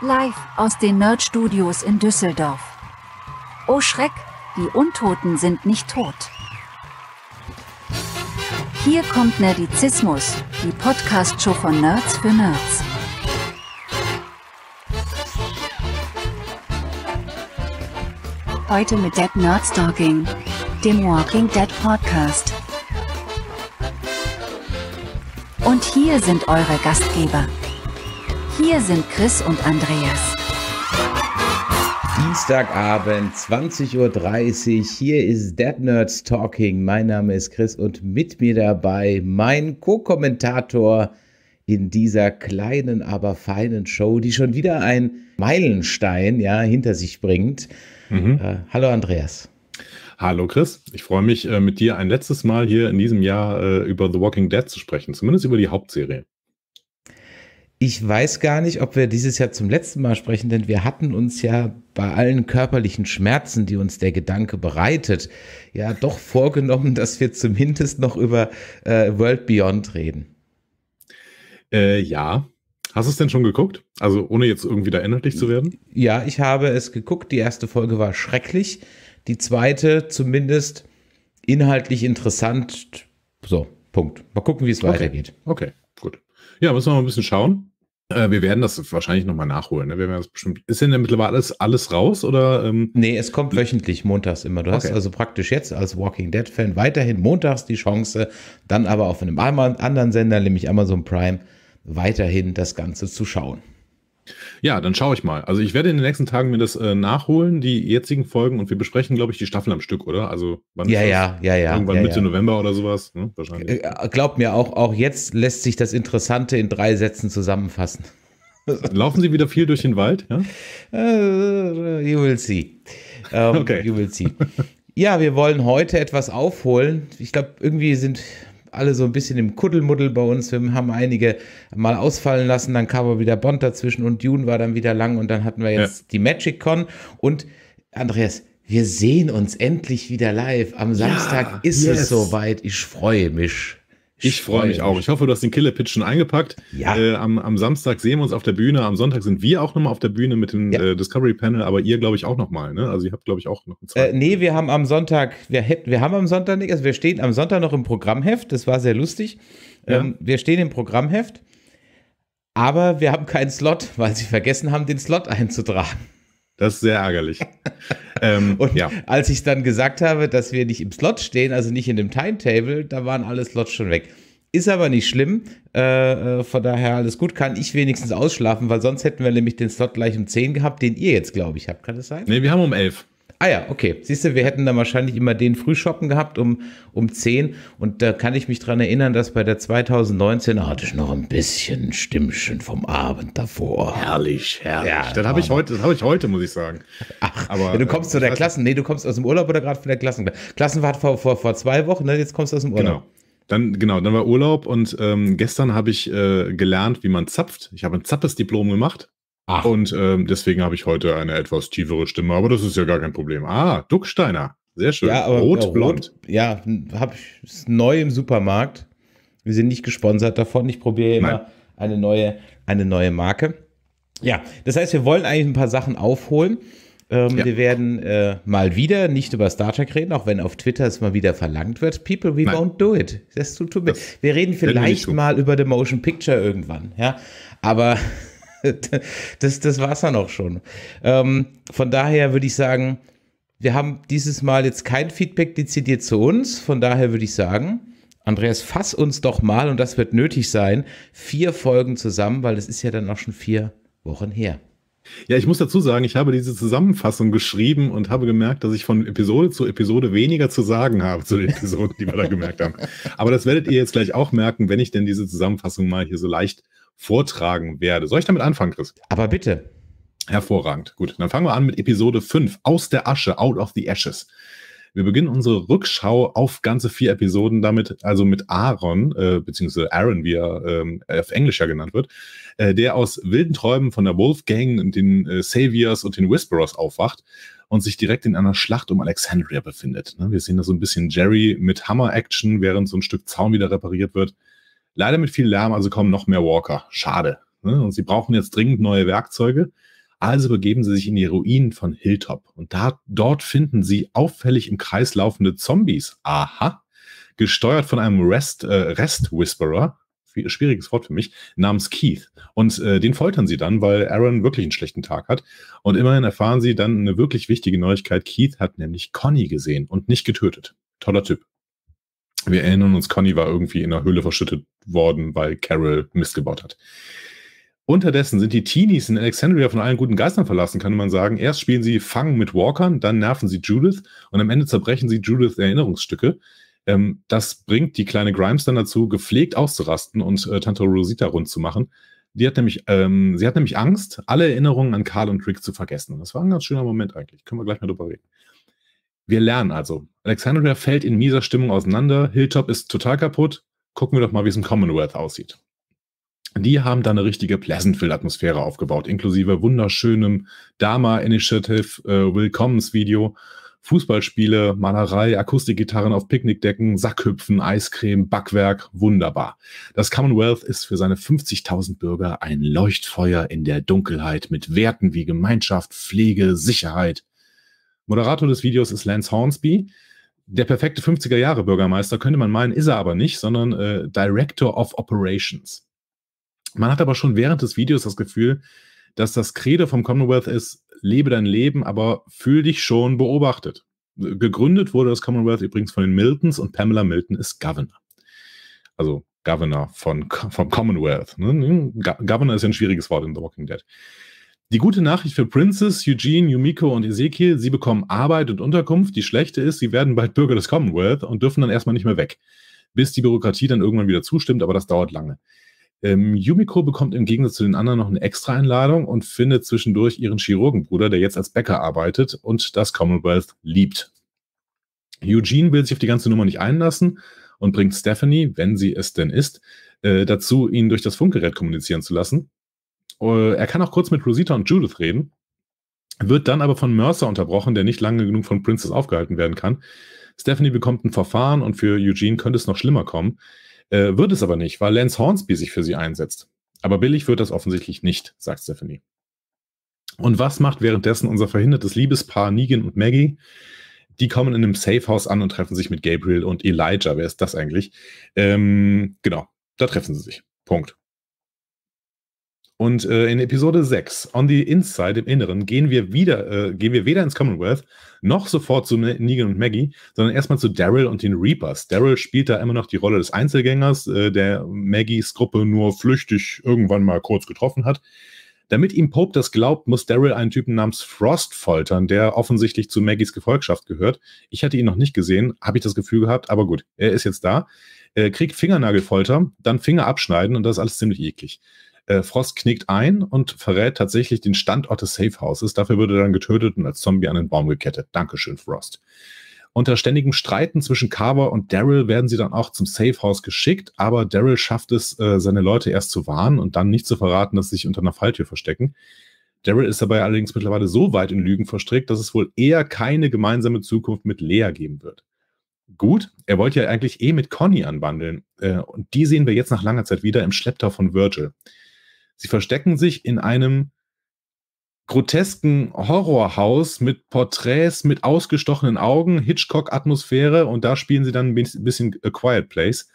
Live aus den Nerd Studios in Düsseldorf. Oh Schreck, die Untoten sind nicht tot. Hier kommt Nerdizismus, die Podcast-Show von Nerds für Nerds. Heute mit Dead Nerd Stalking, dem Walking Dead Podcast. Und hier sind eure Gastgeber. Hier sind Chris und Andreas. Dienstagabend, 20.30 Uhr. Hier ist Dead Nerds Talking. Mein Name ist Chris und mit mir dabei mein Co-Kommentator in dieser kleinen, aber feinen Show, die schon wieder ein Meilenstein ja, hinter sich bringt. Mhm. Äh, hallo Andreas. Hallo Chris, ich freue mich, äh, mit dir ein letztes Mal hier in diesem Jahr äh, über The Walking Dead zu sprechen, zumindest über die Hauptserie. Ich weiß gar nicht, ob wir dieses Jahr zum letzten Mal sprechen, denn wir hatten uns ja bei allen körperlichen Schmerzen, die uns der Gedanke bereitet, ja doch vorgenommen, dass wir zumindest noch über äh, World Beyond reden. Äh, ja. Hast du es denn schon geguckt? Also ohne jetzt irgendwie da inhaltlich zu werden? Ja, ich habe es geguckt. Die erste Folge war schrecklich. Die zweite zumindest inhaltlich interessant. So, Punkt. Mal gucken, wie es okay. weitergeht. Okay. Ja, müssen wir mal ein bisschen schauen. Äh, wir werden das wahrscheinlich nochmal nachholen. Ne? Wir werden das bestimmt, ist denn mittlerweile alles, alles raus? Oder, ähm, nee, es kommt wöchentlich montags immer. Du okay. hast also praktisch jetzt als Walking Dead-Fan weiterhin montags die Chance, dann aber auf einem anderen Sender, nämlich Amazon Prime, weiterhin das Ganze zu schauen. Ja, dann schaue ich mal. Also ich werde in den nächsten Tagen mir das äh, nachholen, die jetzigen Folgen, und wir besprechen, glaube ich, die Staffel am Stück, oder? Also wann ja, ja, ja, ja. Irgendwann ja, Mitte ja. November oder sowas, ne? wahrscheinlich. Äh, äh, glaub mir, auch, auch jetzt lässt sich das Interessante in drei Sätzen zusammenfassen. Laufen Sie wieder viel durch den Wald, ja? Uh, you will see. Um, ähm, okay. You will see. Ja, wir wollen heute etwas aufholen. Ich glaube, irgendwie sind alle so ein bisschen im Kuddelmuddel bei uns. Wir haben einige mal ausfallen lassen, dann kam aber wieder Bond dazwischen und Dune war dann wieder lang und dann hatten wir jetzt ja. die Magic Con und Andreas, wir sehen uns endlich wieder live. Am Samstag ja, ist yes. es soweit. Ich freue mich. Ich freue mich auch. Ich hoffe, du hast den Killer Pitch schon eingepackt. Ja. Äh, am, am, Samstag sehen wir uns auf der Bühne. Am Sonntag sind wir auch nochmal auf der Bühne mit dem ja. äh, Discovery Panel, aber ihr, glaube ich, auch nochmal. Ne? Also, ihr habt, glaube ich, auch noch einen zweiten. Äh, nee, wir haben am Sonntag, wir, wir haben am Sonntag nicht, also wir stehen am Sonntag noch im Programmheft. Das war sehr lustig. Ja. Ähm, wir stehen im Programmheft, aber wir haben keinen Slot, weil sie vergessen haben, den Slot einzutragen. Das ist sehr ärgerlich. ähm, und ja. als ich dann gesagt habe, dass wir nicht im Slot stehen, also nicht in dem Timetable, da waren alle Slots schon weg. Ist aber nicht schlimm. Äh, äh von daher alles gut. Kann ich wenigstens ausschlafen, weil sonst hätten wir nämlich den Slot gleich um 10 gehabt, den ihr jetzt, glaube ich, habt. Kann das sein? Nee, wir haben um 11. Ah ja, okay. Siehst du, wir hätten dann wahrscheinlich immer den Frühschoppen gehabt um, um 10. Und da kann ich mich dran erinnern, dass bei der 2019 hatte ich noch ein bisschen Stimmchen vom Abend davor. Herrlich, herrlich. Ja, das habe ich heute, das habe ich heute, muss ich sagen. Ach, aber ja, du kommst äh, zu der Klassen, nee, du kommst aus dem Urlaub oder gerade von der Klassen. Klassenfahrt vor, vor, vor zwei Wochen, ne? jetzt kommst du aus dem Urlaub. Genau. Dann, genau, dann war Urlaub und ähm, gestern habe ich äh, gelernt, wie man zapft. Ich habe ein Zappes-Diplom gemacht. Ach. Und ähm, deswegen habe ich heute eine etwas tiefere Stimme, aber das ist ja gar kein Problem. Ah, Ducksteiner. Sehr schön. Ja, aber rot, blond. Rot, ja, hm, habe ich neu im Supermarkt. Wir sind nicht gesponsert davon. Ich probiere immer eine neue, eine neue Marke. Ja, das heißt, wir wollen eigentlich ein paar Sachen aufholen. Ähm, ja. Wir werden äh, mal wieder nicht über Star Trek reden, auch wenn auf Twitter es mal wieder verlangt wird. People, we Nein. won't do it. Das tut mir. Wir reden vielleicht mal über The Motion Picture irgendwann, ja. Aber das, das war es dann auch schon. Ähm, von daher würde ich sagen, wir haben dieses Mal jetzt kein Feedback dezidiert zu uns. Von daher würde ich sagen, Andreas, fass uns doch mal, und das wird nötig sein, vier Folgen zusammen, weil das ist ja dann auch schon vier Wochen her. Ja, ich muss dazu sagen, ich habe diese Zusammenfassung geschrieben und habe gemerkt, dass ich von Episode zu Episode weniger zu sagen habe zu den Episoden, die wir da gemerkt haben. Aber das werdet ihr jetzt gleich auch merken, wenn ich denn diese Zusammenfassung mal hier so leicht vortragen werde. Soll ich damit anfangen, Chris? Aber bitte. Hervorragend. Gut, dann fangen wir an mit Episode 5, Aus der Asche, Out of the Ashes. Wir beginnen unsere Rückschau auf ganze vier Episoden damit, also mit Aaron, äh, beziehungsweise Aaron, wie er ähm, auf Englisch ja genannt wird, äh, der aus wilden Träumen von der Wolfgang und den äh, Saviors und den Whisperers aufwacht und sich direkt in einer Schlacht um Alexandria befindet. Ne? Wir sehen da so ein bisschen Jerry mit Hammer-Action, während so ein Stück Zaun wieder repariert wird. Leider mit viel Lärm, also kommen noch mehr Walker. Schade. Ne? Und sie brauchen jetzt dringend neue Werkzeuge. Also begeben sie sich in die Ruinen von Hilltop. Und da, dort finden sie auffällig im Kreis laufende Zombies. Aha. Gesteuert von einem Rest, äh, Rest Whisperer. Schwieriges Wort für mich, namens Keith. Und äh, den foltern sie dann, weil Aaron wirklich einen schlechten Tag hat. Und immerhin erfahren sie dann eine wirklich wichtige Neuigkeit. Keith hat nämlich Conny gesehen und nicht getötet. Toller Typ. Wir erinnern uns, Conny war irgendwie in der Höhle verschüttet worden, weil Carol Mist gebaut hat. Unterdessen sind die Teenies in Alexandria von allen guten Geistern verlassen, kann man sagen. Erst spielen sie Fang mit Walkern, dann nerven sie Judith und am Ende zerbrechen sie Judith Erinnerungsstücke. Ähm, das bringt die kleine Grimes dann dazu, gepflegt auszurasten und äh, Tante Rosita rund zu machen. Die hat nämlich, ähm, sie hat nämlich Angst, alle Erinnerungen an Karl und Rick zu vergessen. Und das war ein ganz schöner Moment eigentlich. Können wir gleich mal drüber reden. Wir lernen also. Alexandria fällt in mieser Stimmung auseinander, Hilltop ist total kaputt. Gucken wir doch mal, wie es im Commonwealth aussieht. Die haben da eine richtige Pleasantville-Atmosphäre aufgebaut, inklusive wunderschönem Dama Initiative äh, Willkommensvideo, Fußballspiele, Malerei, Akustikgitarren auf Picknickdecken, Sackhüpfen, Eiscreme, Backwerk, wunderbar. Das Commonwealth ist für seine 50.000 Bürger ein Leuchtfeuer in der Dunkelheit mit Werten wie Gemeinschaft, Pflege, Sicherheit, Moderator des Videos ist Lance Hornsby. Der perfekte 50er-Jahre-Bürgermeister könnte man meinen, ist er aber nicht, sondern äh, Director of Operations. Man hat aber schon während des Videos das Gefühl, dass das Credo vom Commonwealth ist, lebe dein Leben, aber fühl dich schon beobachtet. Äh, gegründet wurde das Commonwealth übrigens von den Miltons und Pamela Milton ist Governor. Also Governor von, vom Commonwealth. Ne? Governor ist ja ein schwieriges Wort in The Walking Dead. Die gute Nachricht für Princess, Eugene, Yumiko und Ezekiel, sie bekommen Arbeit und Unterkunft. Die schlechte ist, sie werden bald Bürger des Commonwealth und dürfen dann erstmal nicht mehr weg, bis die Bürokratie dann irgendwann wieder zustimmt, aber das dauert lange. Ähm, Yumiko bekommt im Gegensatz zu den anderen noch eine Extra-Einladung und findet zwischendurch ihren Chirurgenbruder, der jetzt als Bäcker arbeitet und das Commonwealth liebt. Eugene will sich auf die ganze Nummer nicht einlassen und bringt Stephanie, wenn sie es denn ist, äh, dazu, ihn durch das Funkgerät kommunizieren zu lassen. Äh, er kann auch kurz mit Rosita und Judith reden, wird dann aber von Mercer unterbrochen, der nicht lange genug von Princess aufgehalten werden kann. Stephanie bekommt ein Verfahren und für Eugene könnte es noch schlimmer kommen. Uh, wird es aber nicht, weil Lance Hornsby sich für sie einsetzt. Aber billig wird das offensichtlich nicht, sagt Stephanie. Und was macht währenddessen unser verhindertes Liebespaar Negan und Maggie? Die kommen in einem Safehouse an und treffen sich mit Gabriel und Elijah. Wer ist das eigentlich? Ähm, genau, da treffen sie sich. Punkt. Und äh, in Episode 6, On the Inside, im Inneren, gehen wir wieder, äh, gehen wir weder ins Commonwealth noch sofort zu Negan und Maggie, sondern erstmal zu Daryl und den Reapers. Daryl spielt da immer noch die Rolle des Einzelgängers, äh, der Maggies Gruppe nur flüchtig irgendwann mal kurz getroffen hat. Damit ihm Pope das glaubt, muss Daryl einen Typen namens Frost foltern, der offensichtlich zu Maggies Gefolgschaft gehört. Ich hatte ihn noch nicht gesehen, habe ich das Gefühl gehabt, aber gut, er ist jetzt da. Er kriegt Fingernagelfolter, dann Finger abschneiden und das ist alles ziemlich eklig. Äh, Frost knickt ein und verrät tatsächlich den Standort des Safe Houses. Dafür würde er dann getötet und als Zombie an den Baum gekettet. Dankeschön, Frost. Unter ständigem Streiten zwischen Carver und Daryl werden sie dann auch zum Safe House geschickt, aber Daryl schafft es, äh, seine Leute erst zu warnen und dann nicht zu verraten, dass sie sich unter einer Falltür verstecken. Daryl ist dabei allerdings mittlerweile so weit in Lügen verstrickt, dass es wohl eher keine gemeinsame Zukunft mit Lea geben wird. Gut, er wollte ja eigentlich eh mit Conny anwandeln äh, und die sehen wir jetzt nach langer Zeit wieder im Schlepptau von Virgil. Sie verstecken sich in einem grotesken Horrorhaus mit Porträts, mit ausgestochenen Augen, Hitchcock-Atmosphäre und da spielen sie dann ein bisschen A Quiet Place.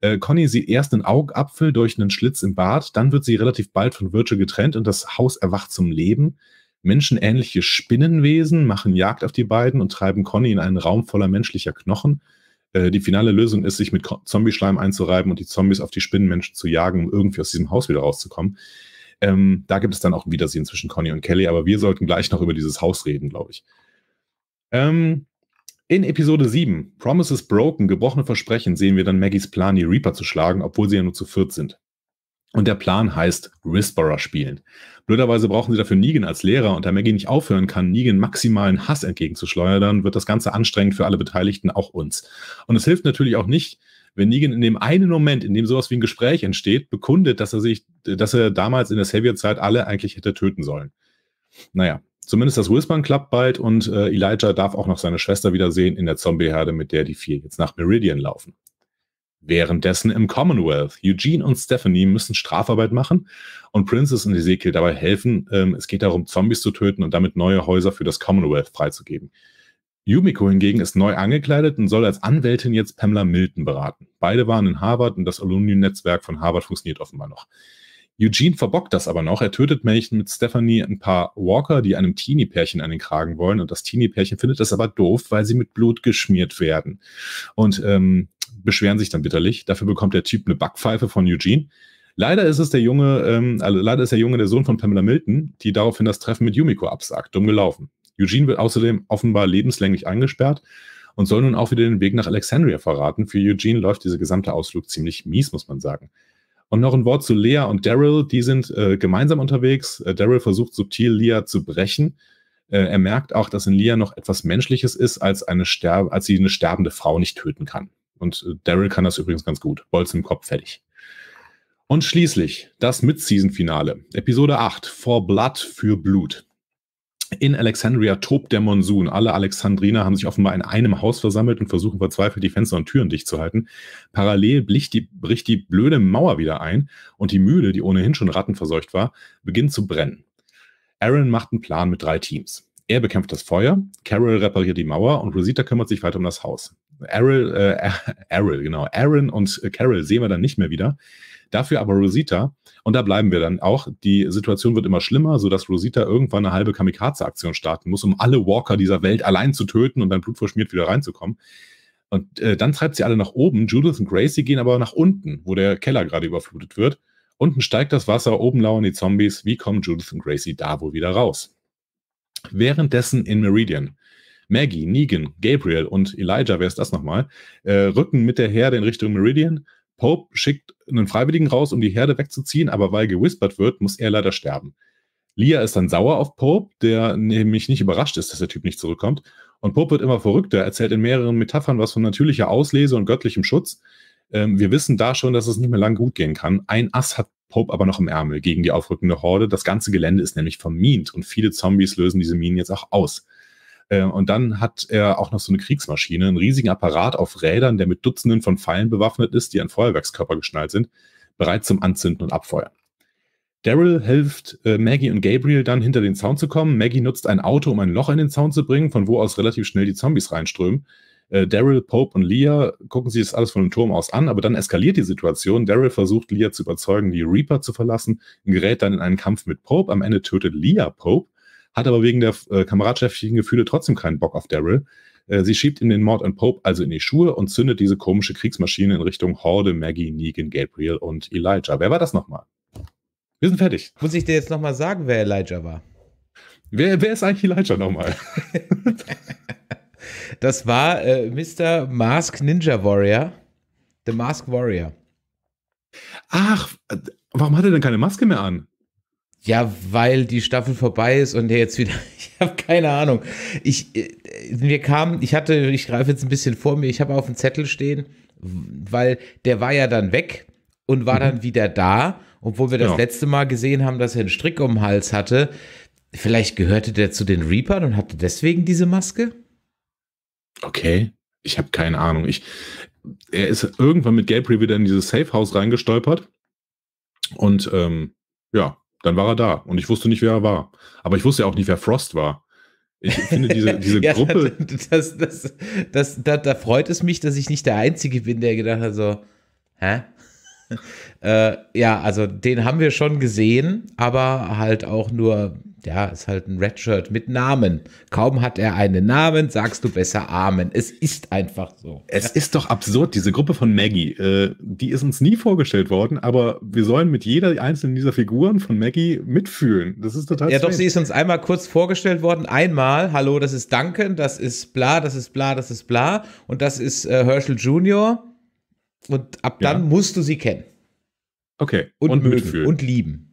Äh, Conny sieht erst einen Augapfel durch einen Schlitz im Bad, dann wird sie relativ bald von Virgil getrennt und das Haus erwacht zum Leben. Menschenähnliche Spinnenwesen machen Jagd auf die beiden und treiben Conny in einen Raum voller menschlicher Knochen. Äh, die finale Lösung ist, sich mit Zombieschleim einzureiben und die Zombies auf die Spinnenmenschen zu jagen, um irgendwie aus diesem Haus wieder rauszukommen. Ähm, da gibt es dann auch ein Wiedersehen zwischen Conny und Kelly, aber wir sollten gleich noch über dieses Haus reden, glaube ich. Ähm, in Episode 7, Promises Broken, gebrochene Versprechen, sehen wir dann Maggies Plan, die Reaper zu schlagen, obwohl sie ja nur zu viert sind. Und der Plan heißt Whisperer spielen. Blöderweise brauchen sie dafür Negan als Lehrer und da Maggie nicht aufhören kann, Negan maximalen Hass entgegenzuschleudern, wird das Ganze anstrengend für alle Beteiligten, auch uns. Und es hilft natürlich auch nicht, wenn Negan in dem einen Moment, in dem sowas wie ein Gespräch entsteht, bekundet, dass er sich, dass er damals in der Savior-Zeit alle eigentlich hätte töten sollen. Naja, zumindest das Whispern klappt bald und äh, Elijah darf auch noch seine Schwester wiedersehen in der Zombie-Herde, mit der die vier jetzt nach Meridian laufen. Währenddessen im Commonwealth. Eugene und Stephanie müssen Strafarbeit machen und Princess und Ezekiel dabei helfen. Ähm, es geht darum, Zombies zu töten und damit neue Häuser für das Commonwealth freizugeben. Yumiko hingegen ist neu angekleidet und soll als Anwältin jetzt Pamela Milton beraten. Beide waren in Harvard und das Alumni-Netzwerk von Harvard funktioniert offenbar noch. Eugene verbockt das aber noch. Er tötet Mädchen mit Stephanie ein paar Walker, die einem Teenie-Pärchen an den Kragen wollen. Und das Teenie-Pärchen findet das aber doof, weil sie mit Blut geschmiert werden. Und ähm, beschweren sich dann bitterlich. Dafür bekommt der Typ eine Backpfeife von Eugene. Leider ist es der Junge, ähm, also leider ist der Junge der Sohn von Pamela Milton, die daraufhin das Treffen mit Yumiko absagt. Dumm gelaufen. Eugene wird außerdem offenbar lebenslänglich eingesperrt und soll nun auch wieder den Weg nach Alexandria verraten. Für Eugene läuft dieser gesamte Ausflug ziemlich mies, muss man sagen. Und noch ein Wort zu Lea und Daryl. Die sind äh, gemeinsam unterwegs. Äh, Daryl versucht subtil Lea zu brechen. Äh, er merkt auch, dass in Lea noch etwas Menschliches ist, als, eine als sie eine sterbende Frau nicht töten kann. Und äh, Daryl kann das übrigens ganz gut. Bolz im Kopf fertig. Und schließlich das Mid-Season-Finale, Episode 8, For Blood für Blut. In Alexandria tobt der Monsun. Alle Alexandriner haben sich offenbar in einem Haus versammelt und versuchen verzweifelt, die Fenster und Türen dicht zu halten. Parallel die, bricht die blöde Mauer wieder ein und die Mühle, die ohnehin schon rattenverseucht war, beginnt zu brennen. Aaron macht einen Plan mit drei Teams. Er bekämpft das Feuer, Carol repariert die Mauer und Rosita kümmert sich weiter um das Haus. Errol, äh, Errol, genau, Aaron und äh, Carol sehen wir dann nicht mehr wieder. Dafür aber Rosita. Und da bleiben wir dann auch. Die Situation wird immer schlimmer, sodass Rosita irgendwann eine halbe Kamikaze-Aktion starten muss, um alle Walker dieser Welt allein zu töten und dann blutverschmiert wieder reinzukommen. Und äh, dann treibt sie alle nach oben. Judith und Gracie gehen aber nach unten, wo der Keller gerade überflutet wird. Unten steigt das Wasser, oben lauern die Zombies. Wie kommen Judith und Gracie da wohl wieder raus? Währenddessen in Meridian. Maggie, Negan, Gabriel und Elijah, wer ist das nochmal, äh, rücken mit der Herde in Richtung Meridian. Pope schickt einen Freiwilligen raus, um die Herde wegzuziehen, aber weil gewispert wird, muss er leider sterben. Leah ist dann sauer auf Pope, der nämlich nicht überrascht ist, dass der Typ nicht zurückkommt. Und Pope wird immer verrückter, erzählt in mehreren Metaphern was von natürlicher Auslese und göttlichem Schutz. Ähm, wir wissen da schon, dass es nicht mehr lang gut gehen kann. Ein Ass hat Pope aber noch im Ärmel gegen die aufrückende Horde. Das ganze Gelände ist nämlich vermint und viele Zombies lösen diese Minen jetzt auch aus. Ähm, und dann hat er auch noch so eine Kriegsmaschine, einen riesigen Apparat auf Rädern, der mit Dutzenden von Pfeilen bewaffnet ist, die an Feuerwerkskörper geschnallt sind, bereit zum Anzünden und Abfeuern. Daryl hilft äh, Maggie und Gabriel dann hinter den Zaun zu kommen. Maggie nutzt ein Auto, um ein Loch in den Zaun zu bringen, von wo aus relativ schnell die Zombies reinströmen. Äh, Daryl, Pope und Leah gucken sich das alles von dem Turm aus an, aber dann eskaliert die Situation. Daryl versucht Leah zu überzeugen, die Reaper zu verlassen, gerät dann in einen Kampf mit Pope. Am Ende tötet Leah Pope hat aber wegen der äh, kameradschaftlichen Gefühle trotzdem keinen Bock auf Daryl. Äh, sie schiebt ihm den Mord an Pope also in die Schuhe und zündet diese komische Kriegsmaschine in Richtung Horde, Maggie, Negan, Gabriel und Elijah. Wer war das nochmal? Wir sind fertig. Muss ich dir jetzt nochmal sagen, wer Elijah war? Wer, wer ist eigentlich Elijah nochmal? das war äh, Mr. Mask Ninja Warrior. The Mask Warrior. Ach, äh, warum hat er denn keine Maske mehr an? Ja, weil die Staffel vorbei ist und er jetzt wieder. Ich habe keine Ahnung. Ich äh, mir kam, ich hatte, ich greife jetzt ein bisschen vor mir. Ich habe auf dem Zettel stehen, weil der war ja dann weg und war mhm. dann wieder da, obwohl wir das ja. letzte Mal gesehen haben, dass er einen Strick um den Hals hatte. Vielleicht gehörte der zu den Reapern und hatte deswegen diese Maske? Okay, ich habe keine Ahnung. Ich, er ist irgendwann mit Gabriel wieder in dieses Safe House reingestolpert und ähm, ja, dann war er da und ich wusste nicht, wer er war. Aber ich wusste ja auch nicht, wer Frost war. Ich finde diese, diese ja, Gruppe. Das, das, das, da, da freut es mich, dass ich nicht der Einzige bin, der gedacht hat, so, hä? äh, ja, also den haben wir schon gesehen, aber halt auch nur ja, ist halt ein Redshirt mit Namen. Kaum hat er einen Namen, sagst du besser Amen. Es ist einfach so. Es ist doch absurd, diese Gruppe von Maggie. Äh, die ist uns nie vorgestellt worden, aber wir sollen mit jeder einzelnen dieser Figuren von Maggie mitfühlen. Das ist total Ja, strange. doch, sie ist uns einmal kurz vorgestellt worden. Einmal, hallo, das ist Duncan, das ist bla, das ist bla, das ist bla. Und das ist äh, Herschel Jr. Und ab dann ja. musst du sie kennen. Okay. Und, und mögen mitfühlen. und lieben.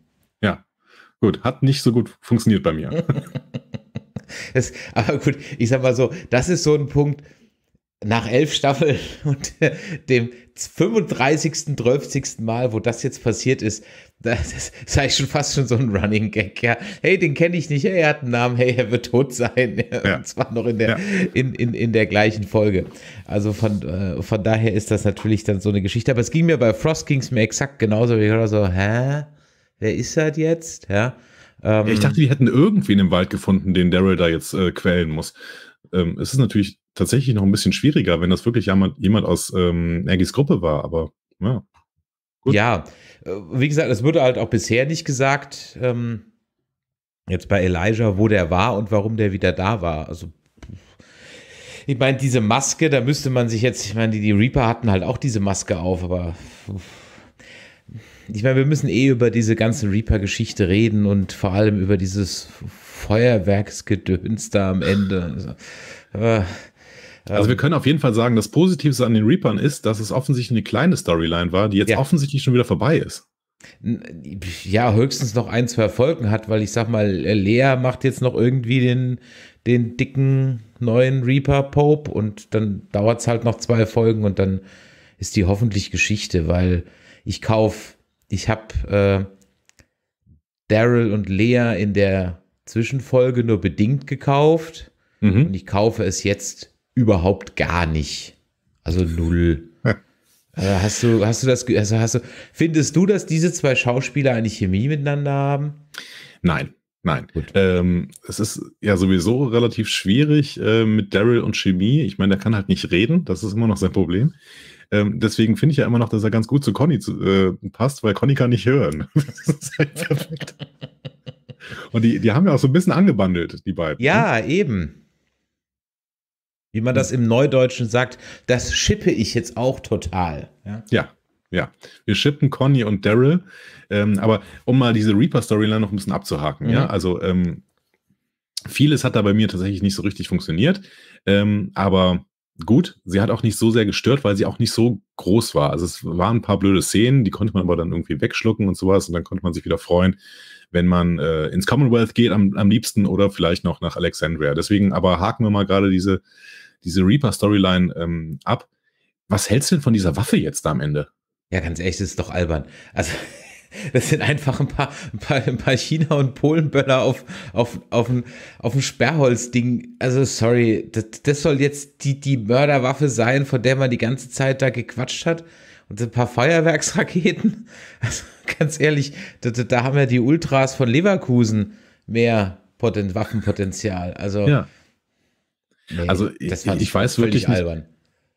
Gut, hat nicht so gut funktioniert bei mir. das, aber gut, ich sag mal so, das ist so ein Punkt nach elf Staffeln und äh, dem 35., 30. Mal, wo das jetzt passiert ist, das, ist eigentlich schon fast schon so ein Running Gag, ja. Hey, den kenne ich nicht, hey, er hat einen Namen, hey, er wird tot sein. Ja. Und zwar noch in der, ja. in, in, in der gleichen Folge. Also von, äh, von daher ist das natürlich dann so eine Geschichte. Aber es ging mir bei Frost, ging mir exakt genauso. wie Ich war so, hä? wer ist das jetzt? Ja. Ähm, ja, ich dachte, die hätten irgendwen im Wald gefunden, den Daryl da jetzt äh, quälen muss. Ähm, es ist natürlich tatsächlich noch ein bisschen schwieriger, wenn das wirklich jemand, jemand aus ähm, Gruppe war, aber ja. Gut. Ja, äh, wie gesagt, es wurde halt auch bisher nicht gesagt, ähm, jetzt bei Elijah, wo der war und warum der wieder da war. Also ich meine, diese Maske, da müsste man sich jetzt, ich meine, die, die Reaper hatten halt auch diese Maske auf, aber ich meine, wir müssen eh über diese ganze Reaper-Geschichte reden und vor allem über dieses Feuerwerksgedöns da am Ende. Also, äh, also wir ähm, können auf jeden Fall sagen, das Positivste an den Reapern ist, dass es offensichtlich eine kleine Storyline war, die jetzt ja. offensichtlich schon wieder vorbei ist. Ja, höchstens noch ein, zwei Folgen hat, weil ich sag mal, Lea macht jetzt noch irgendwie den, den dicken neuen Reaper Pope und dann dauert es halt noch zwei Folgen und dann ist die hoffentlich Geschichte, weil ich kaufe ich habe äh, Daryl und Lea in der Zwischenfolge nur bedingt gekauft mhm. und ich kaufe es jetzt überhaupt gar nicht. Also null. also hast du, hast du das, also hast du, findest du, dass diese zwei Schauspieler eine Chemie miteinander haben? Nein. Nein. Ähm, es ist ja sowieso relativ schwierig äh, mit Daryl und Chemie. Ich meine, der kann halt nicht reden. Das ist immer noch sein Problem. Ähm, deswegen finde ich ja immer noch, dass er ganz gut zu Conny zu, äh, passt, weil Conny kann nicht hören. das ist halt perfekt. Und die, die haben ja auch so ein bisschen angebandelt, die beiden. Ne? Ja, eben. Wie man das im Neudeutschen sagt, das schippe ich jetzt auch total. Ja, ja. ja. Wir schippen Conny und Daryl. Ähm, aber um mal diese Reaper-Storyline noch ein bisschen abzuhaken, mhm. ja, also ähm, vieles hat da bei mir tatsächlich nicht so richtig funktioniert. Ähm, aber gut. Sie hat auch nicht so sehr gestört, weil sie auch nicht so groß war. Also es waren ein paar blöde Szenen, die konnte man aber dann irgendwie wegschlucken und sowas. Und dann konnte man sich wieder freuen, wenn man äh, ins Commonwealth geht am, am liebsten oder vielleicht noch nach Alexandria. Deswegen aber haken wir mal gerade diese, diese Reaper-Storyline ähm, ab. Was hältst du denn von dieser Waffe jetzt da am Ende? Ja, ganz ehrlich, das ist doch albern. Also das sind einfach ein paar, ein paar, ein paar China- und Polenböller auf, auf, auf, ein, auf ein Sperrholzding. Also, sorry, das, das soll jetzt die, die Mörderwaffe sein, von der man die ganze Zeit da gequatscht hat. Und ein paar Feuerwerksraketen. Also, ganz ehrlich, da, da haben ja die Ultras von Leverkusen mehr Poten Waffenpotenzial. Also, ja. nee, also ich, ich, ich weiß wirklich nicht.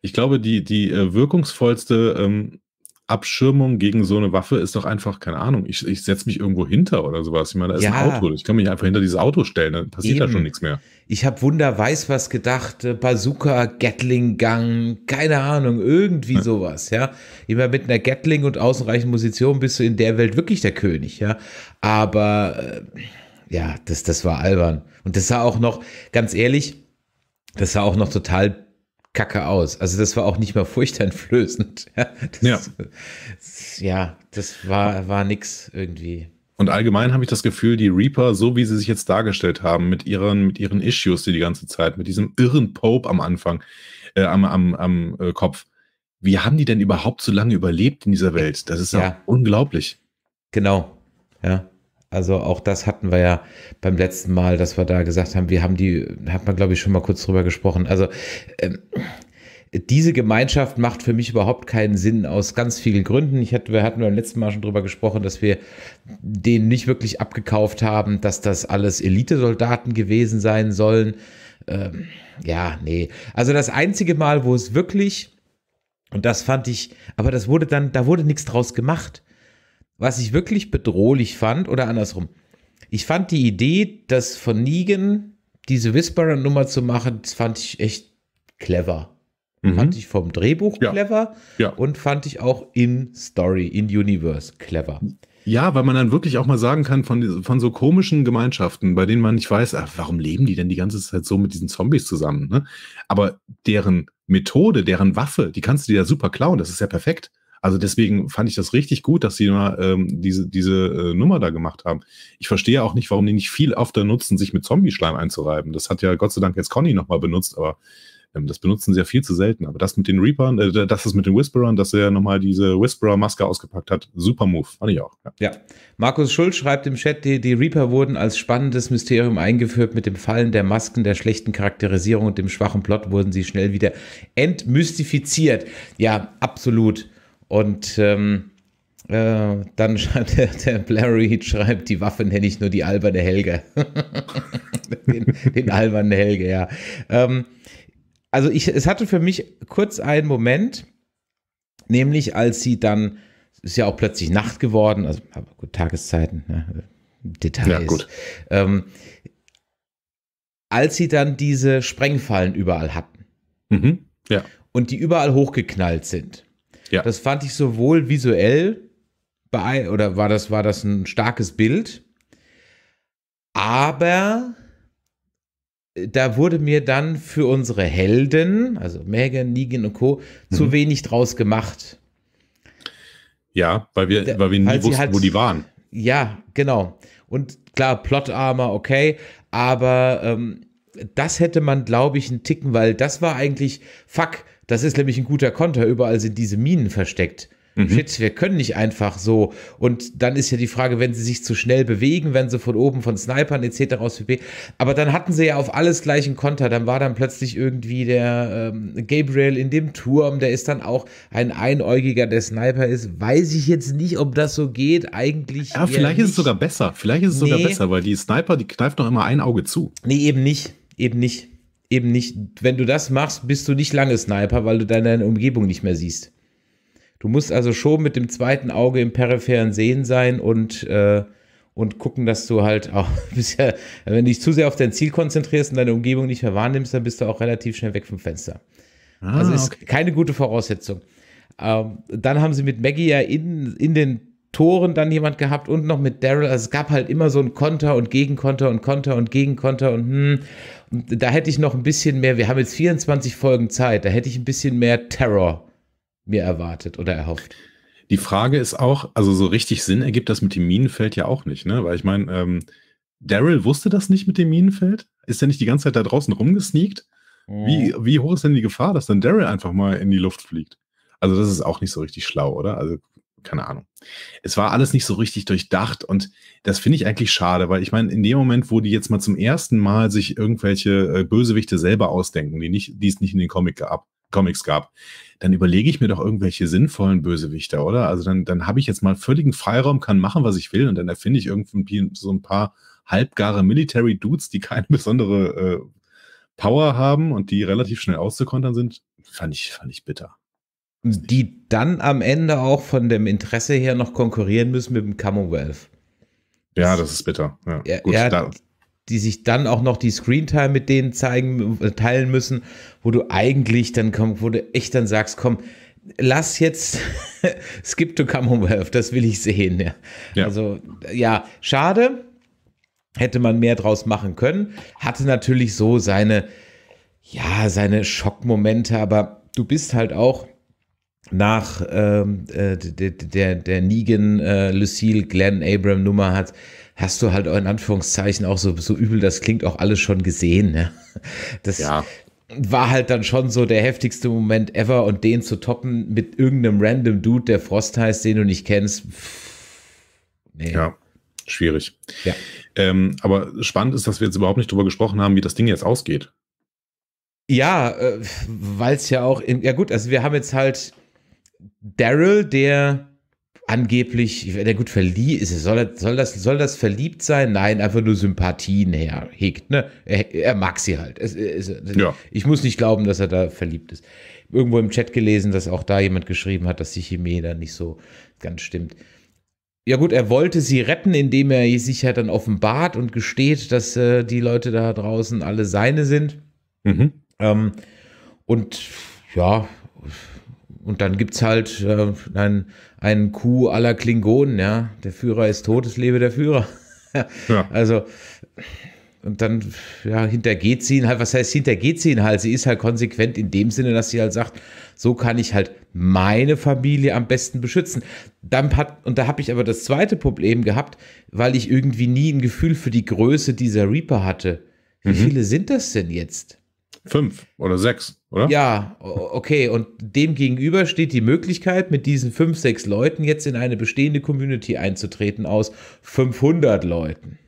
Ich glaube, die, die äh, wirkungsvollste ähm, Abschirmung gegen so eine Waffe ist doch einfach, keine Ahnung, ich, ich setze mich irgendwo hinter oder sowas. Ich meine, da ist ja. ein Auto. Ich kann mich einfach hinter dieses Auto stellen, dann passiert Eben. da schon nichts mehr. Ich habe Wunder weiß was gedacht, äh, Bazooka, Gatling-Gang, keine Ahnung, irgendwie ja. sowas, ja. Immer mit einer Gatling und ausreichend Position bist du in der Welt wirklich der König, ja. Aber äh, ja, das, das war albern. Und das sah auch noch, ganz ehrlich, das sah auch noch total kacke aus. Also das war auch nicht mal furchteinflößend. Das, ja. Das, ja, das war, war nix irgendwie. Und allgemein habe ich das Gefühl, die Reaper, so wie sie sich jetzt dargestellt haben, mit ihren, mit ihren Issues, die die ganze Zeit, mit diesem irren Pope am Anfang, äh, am, am, am äh, Kopf, wie haben die denn überhaupt so lange überlebt in dieser Welt? Das ist ja unglaublich. Genau, ja. Also auch das hatten wir ja beim letzten Mal, dass wir da gesagt haben, wir haben die, hat man glaube ich schon mal kurz drüber gesprochen. Also ähm, diese Gemeinschaft macht für mich überhaupt keinen Sinn aus ganz vielen Gründen. Ich hatte, wir hatten beim letzten Mal schon drüber gesprochen, dass wir denen nicht wirklich abgekauft haben, dass das alles Elitesoldaten gewesen sein sollen. Ähm, ja, nee. Also das einzige Mal, wo es wirklich, und das fand ich, aber das wurde dann, da wurde nichts draus gemacht was ich wirklich bedrohlich fand, oder andersrum. Ich fand die Idee, dass von Negan diese Whisperer-Nummer zu machen, das fand ich echt clever. Mhm. Fand ich vom Drehbuch ja. clever ja. und fand ich auch in Story, in Universe clever. Ja, weil man dann wirklich auch mal sagen kann, von, von so komischen Gemeinschaften, bei denen man nicht weiß, ach, warum leben die denn die ganze Zeit so mit diesen Zombies zusammen? Ne? Aber deren Methode, deren Waffe, die kannst du dir ja super klauen, das ist ja perfekt. Also deswegen fand ich das richtig gut, dass sie mal ähm, diese, diese äh, Nummer da gemacht haben. Ich verstehe auch nicht, warum die nicht viel öfter nutzen, sich mit Zombieschleim einzureiben. Das hat ja Gott sei Dank jetzt Conny nochmal benutzt, aber ähm, das benutzen sie ja viel zu selten. Aber das mit den Reapern, äh, das ist mit den Whisperern, dass er nochmal diese Whisperer-Maske ausgepackt hat, super Move, fand ich auch. Ja. ja. Markus Schulz schreibt im Chat, die, die Reaper wurden als spannendes Mysterium eingeführt. Mit dem Fallen der Masken, der schlechten Charakterisierung und dem schwachen Plot wurden sie schnell wieder entmystifiziert. Ja, absolut und ähm, äh, dann schreibt der, der Blair Reed, schreibt, die Waffe nenne ich nur die alberne Helge. den, den albernen Helge, ja. Ähm, also ich, es hatte für mich kurz einen Moment, nämlich als sie dann, ist ja auch plötzlich Nacht geworden, also gut, Tageszeiten, ne, Details. Ja, gut. Ähm, als sie dann diese Sprengfallen überall hatten. Mhm, ja. Und die überall hochgeknallt sind. Ja. Das fand ich sowohl visuell bei, oder war das, war das ein starkes Bild, aber äh, da wurde mir dann für unsere Helden, also Megan, Negan und Co., mhm. zu wenig draus gemacht. Ja, weil wir, weil wir nie wussten, halt, wo die waren. Ja, genau. Und klar, Plot-Armor, okay, aber ähm, das hätte man, glaube ich, einen Ticken, weil das war eigentlich, fuck, das ist nämlich ein guter Konter. Überall sind diese Minen versteckt. Mhm. Shit, wir können nicht einfach so. Und dann ist ja die Frage, wenn sie sich zu schnell bewegen, wenn sie von oben von Snipern etc. aus PP. Aber dann hatten sie ja auf alles gleichen Konter. Dann war dann plötzlich irgendwie der ähm, Gabriel in dem Turm. Der ist dann auch ein Einäugiger, der Sniper ist. Weiß ich jetzt nicht, ob das so geht. Eigentlich. Ja, vielleicht nicht. ist es sogar besser. Vielleicht ist es nee. sogar besser, weil die Sniper, die kneift doch immer ein Auge zu. Nee, eben nicht. Eben nicht eben nicht, wenn du das machst, bist du nicht lange Sniper, weil du dann deine Umgebung nicht mehr siehst. Du musst also schon mit dem zweiten Auge im peripheren Sehen sein und, äh, und gucken, dass du halt auch, ja, wenn du dich zu sehr auf dein Ziel konzentrierst und deine Umgebung nicht mehr wahrnimmst, dann bist du auch relativ schnell weg vom Fenster. Ah, also ist okay. keine gute Voraussetzung. Ähm, dann haben sie mit Maggie ja in, in den Toren dann jemand gehabt und noch mit Daryl. Also es gab halt immer so ein Konter und Gegenkonter und Konter und Gegenkonter und hm da hätte ich noch ein bisschen mehr, wir haben jetzt 24 Folgen Zeit, da hätte ich ein bisschen mehr Terror mir erwartet oder erhofft. Die Frage ist auch, also so richtig Sinn ergibt das mit dem Minenfeld ja auch nicht, ne? Weil ich meine, ähm, Daryl wusste das nicht mit dem Minenfeld? Ist er nicht die ganze Zeit da draußen rumgesneakt? Oh. Wie, wie hoch ist denn die Gefahr, dass dann Daryl einfach mal in die Luft fliegt? Also, das ist auch nicht so richtig schlau, oder? Also, keine Ahnung. Es war alles nicht so richtig durchdacht und das finde ich eigentlich schade, weil ich meine, in dem Moment, wo die jetzt mal zum ersten Mal sich irgendwelche äh, Bösewichte selber ausdenken, die, nicht, die es nicht in den Comic gab, Comics gab, dann überlege ich mir doch irgendwelche sinnvollen Bösewichter, oder? Also dann, dann habe ich jetzt mal völligen Freiraum, kann machen, was ich will und dann erfinde ich irgendwie so ein paar halbgare Military Dudes, die keine besondere äh, Power haben und die relativ schnell auszukontern sind, fand ich, fand ich bitter. Die dann am Ende auch von dem Interesse her noch konkurrieren müssen mit dem Commonwealth. Ja, das ist bitter. Ja, ja, gut, ja da. die sich dann auch noch die Screentime mit denen zeigen, äh, teilen müssen, wo du eigentlich dann komm, wo du echt dann sagst, komm, lass jetzt Skip to Commonwealth, das will ich sehen. Ja. ja. Also, ja, schade. Hätte man mehr draus machen können. Hatte natürlich so seine, ja, seine Schockmomente, aber du bist halt auch nach ähm, äh, der, der, Negan, äh, Lucille, Glenn Abram Nummer hat, hast du halt auch in Anführungszeichen auch so, so übel, das klingt auch alles schon gesehen. Ne? Das ja. war halt dann schon so der heftigste Moment ever und den zu toppen mit irgendeinem random Dude, der Frost heißt, den du nicht kennst. Nee. Ja, schwierig. Ja. Ähm, aber spannend ist, dass wir jetzt überhaupt nicht drüber gesprochen haben, wie das Ding jetzt ausgeht. Ja, äh, weil es ja auch, in, ja gut, also wir haben jetzt halt Daryl, der angeblich, der gut verliebt ist, soll, soll, das, soll das verliebt sein? Nein, einfach nur Sympathien her hegt. Ne? Er, er mag sie halt. Es, äh, es, ja. Ich muss nicht glauben, dass er da verliebt ist. Irgendwo im Chat gelesen, dass auch da jemand geschrieben hat, dass die Chemie da nicht so ganz stimmt. Ja gut, er wollte sie retten, indem er sich halt dann offenbart und gesteht, dass äh, die Leute da draußen alle seine sind. Mhm. Ähm, und ja, und dann gibt es halt äh, einen, einen Coup aller Klingonen, ja. Der Führer ist tot, es lebe der Führer. ja. Also, und dann, ja, hintergeht sie ihn halt. Was heißt hintergeht sie ihn halt? Sie ist halt konsequent in dem Sinne, dass sie halt sagt, so kann ich halt meine Familie am besten beschützen. Dann hat, und da habe ich aber das zweite Problem gehabt, weil ich irgendwie nie ein Gefühl für die Größe dieser Reaper hatte. Wie mhm. viele sind das denn jetzt? fünf oder sechs, oder? Ja, okay. Und dem gegenüber steht die Möglichkeit, mit diesen fünf, sechs Leuten jetzt in eine bestehende Community einzutreten aus 500 Leuten.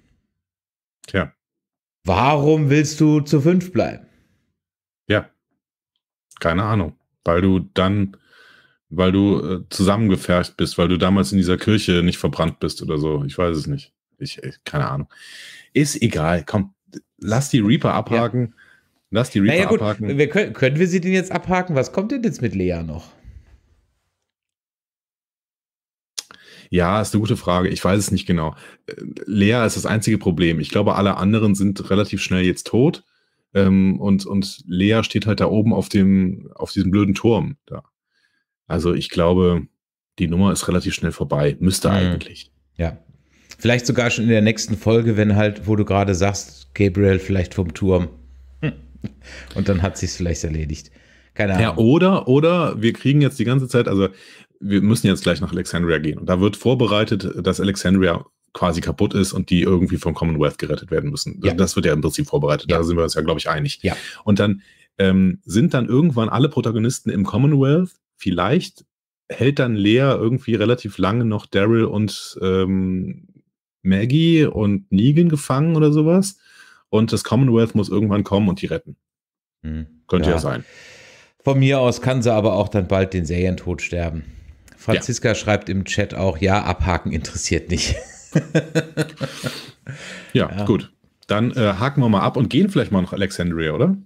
Tja. Warum willst du zu fünf bleiben? Ja. Keine Ahnung. Weil du dann, weil du äh, zusammengepfercht bist, weil du damals in dieser Kirche nicht verbrannt bist oder so. Ich weiß es nicht. Ich, äh, keine Ahnung. Ist egal. Komm, lass die Reaper abhaken. Ja. Lass die Reaper naja, gut. abhaken. Wir können, können wir sie denn jetzt abhaken? Was kommt denn jetzt mit Lea noch? Ja, ist eine gute Frage. Ich weiß es nicht genau. Lea ist das einzige Problem. Ich glaube, alle anderen sind relativ schnell jetzt tot. Ähm, und, und Lea steht halt da oben auf dem, auf diesem blöden Turm da. Also ich glaube, die Nummer ist relativ schnell vorbei. Müsste mhm. eigentlich. Ja. Vielleicht sogar schon in der nächsten Folge, wenn halt, wo du gerade sagst, Gabriel vielleicht vom Turm. Und dann hat sich vielleicht erledigt. Keine Ahnung. Ja, oder, oder wir kriegen jetzt die ganze Zeit, also wir müssen jetzt gleich nach Alexandria gehen. Und da wird vorbereitet, dass Alexandria quasi kaputt ist und die irgendwie vom Commonwealth gerettet werden müssen. Ja. Das wird ja im Prinzip vorbereitet. Ja. Da sind wir uns ja, glaube ich, einig. Ja. Und dann ähm, sind dann irgendwann alle Protagonisten im Commonwealth. Vielleicht hält dann Lea irgendwie relativ lange noch Daryl und ähm, Maggie und Negan gefangen oder sowas und das Commonwealth muss irgendwann kommen und die retten. Mhm. Könnte ja. ja. sein. Von mir aus kann sie aber auch dann bald den Serientod sterben. Franziska ja. schreibt im Chat auch, ja, abhaken interessiert nicht. ja, ja, gut. Dann äh, haken wir mal ab und gehen vielleicht mal nach Alexandria, oder?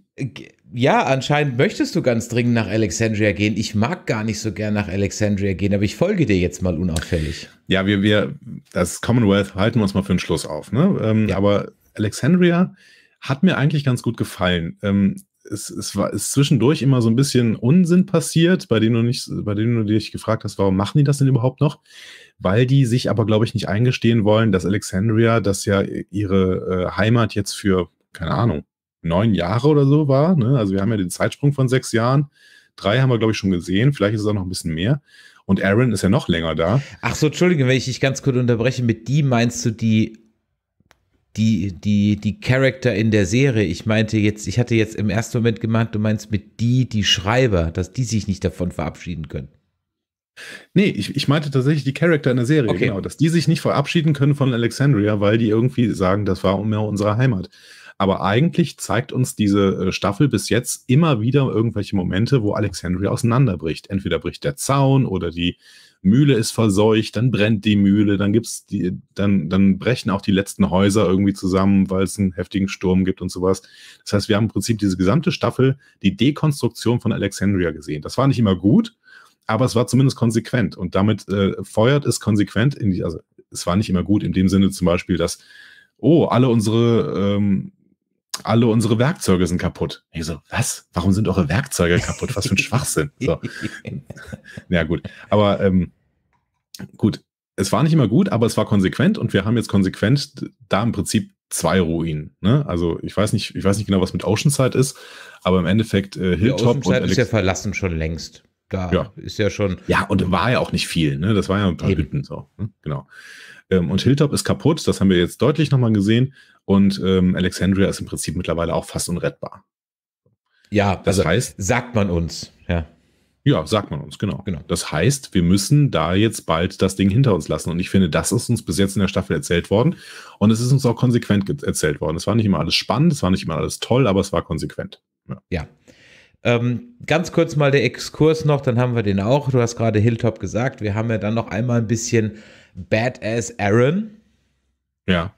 Ja, anscheinend möchtest du ganz dringend nach Alexandria gehen. Ich mag gar nicht so gern nach Alexandria gehen, aber ich folge dir jetzt mal unauffällig. Ja, wir, wir, das Commonwealth halten wir uns mal für den Schluss auf, ne? Ähm, ja. Aber Alexandria hat mir eigentlich ganz gut gefallen. Ähm, es, es, war ist zwischendurch immer so ein bisschen Unsinn passiert, bei dem du nicht, bei dem du dich gefragt hast, warum machen die das denn überhaupt noch? Weil die sich aber, glaube ich, nicht eingestehen wollen, dass Alexandria, das ja ihre äh, Heimat jetzt für, keine Ahnung, neun Jahre oder so war. Ne? Also wir haben ja den Zeitsprung von sechs Jahren. Drei haben wir, glaube ich, schon gesehen. Vielleicht ist es auch noch ein bisschen mehr. Und Aaron ist ja noch länger da. Ach so, Entschuldige, wenn ich dich ganz kurz unterbreche. Mit die meinst du die die, die, die Charakter in der Serie. Ich meinte jetzt, ich hatte jetzt im ersten Moment gemeint, du meinst mit die, die Schreiber, dass die sich nicht davon verabschieden können. Nee, ich, ich meinte tatsächlich die Charakter in der Serie, okay. genau, dass die sich nicht verabschieden können von Alexandria, weil die irgendwie sagen, das war immer unsere Heimat. Aber eigentlich zeigt uns diese äh, Staffel bis jetzt immer wieder irgendwelche Momente, wo Alexandria auseinanderbricht. Entweder bricht der Zaun oder die, Mühle ist verseucht, dann brennt die Mühle, dann gibt's die, dann, dann brechen auch die letzten Häuser irgendwie zusammen, weil es einen heftigen Sturm gibt und sowas. Das heißt, wir haben im Prinzip diese gesamte Staffel die Dekonstruktion von Alexandria gesehen. Das war nicht immer gut, aber es war zumindest konsequent und damit äh, feuert es konsequent in die, also es war nicht immer gut in dem Sinne zum Beispiel, dass, oh, alle unsere, ähm, alle unsere Werkzeuge sind kaputt. Ich so, was? Warum sind eure Werkzeuge kaputt? Was für ein Schwachsinn. So. ja, gut. Aber ähm, gut, es war nicht immer gut, aber es war konsequent und wir haben jetzt konsequent da im Prinzip zwei Ruinen. Ne? Also ich weiß nicht, ich weiß nicht genau, was mit Oceanside ist, aber im Endeffekt äh, Hilltop ja, und Alex ist ja verlassen schon längst. Da ja. ist ja schon. Ja, und war ja auch nicht viel, ne? Das war ja ein paar Hütten so. Ne? Genau. Ähm, und Hilltop ist kaputt, das haben wir jetzt deutlich nochmal gesehen. Und ähm, Alexandria ist im Prinzip mittlerweile auch fast unrettbar. Ja, das also heißt, sagt man uns, ja. Ja, sagt man uns, genau. genau. Das heißt, wir müssen da jetzt bald das Ding hinter uns lassen. Und ich finde, das ist uns bis jetzt in der Staffel erzählt worden. Und es ist uns auch konsequent erzählt worden. Es war nicht immer alles spannend, es war nicht immer alles toll, aber es war konsequent. Ja. ja. Ähm, ganz kurz mal der Exkurs noch, dann haben wir den auch. Du hast gerade Hilltop gesagt. Wir haben ja dann noch einmal ein bisschen Badass Aaron. Ja.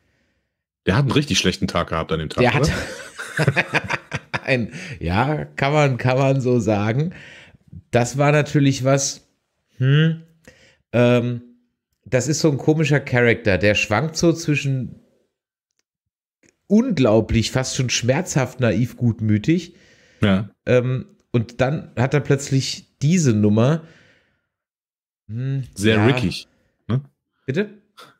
Der hat einen richtig schlechten Tag gehabt an dem Tag. Der oder? hat. ein, ja, kann man, kann man so sagen das war natürlich was, hm, ähm, das ist so ein komischer Charakter, der schwankt so zwischen unglaublich, fast schon schmerzhaft naiv gutmütig. Ja. Ähm, und dann hat er plötzlich diese Nummer. Hm, Sehr ja. rickig. Ne? Bitte?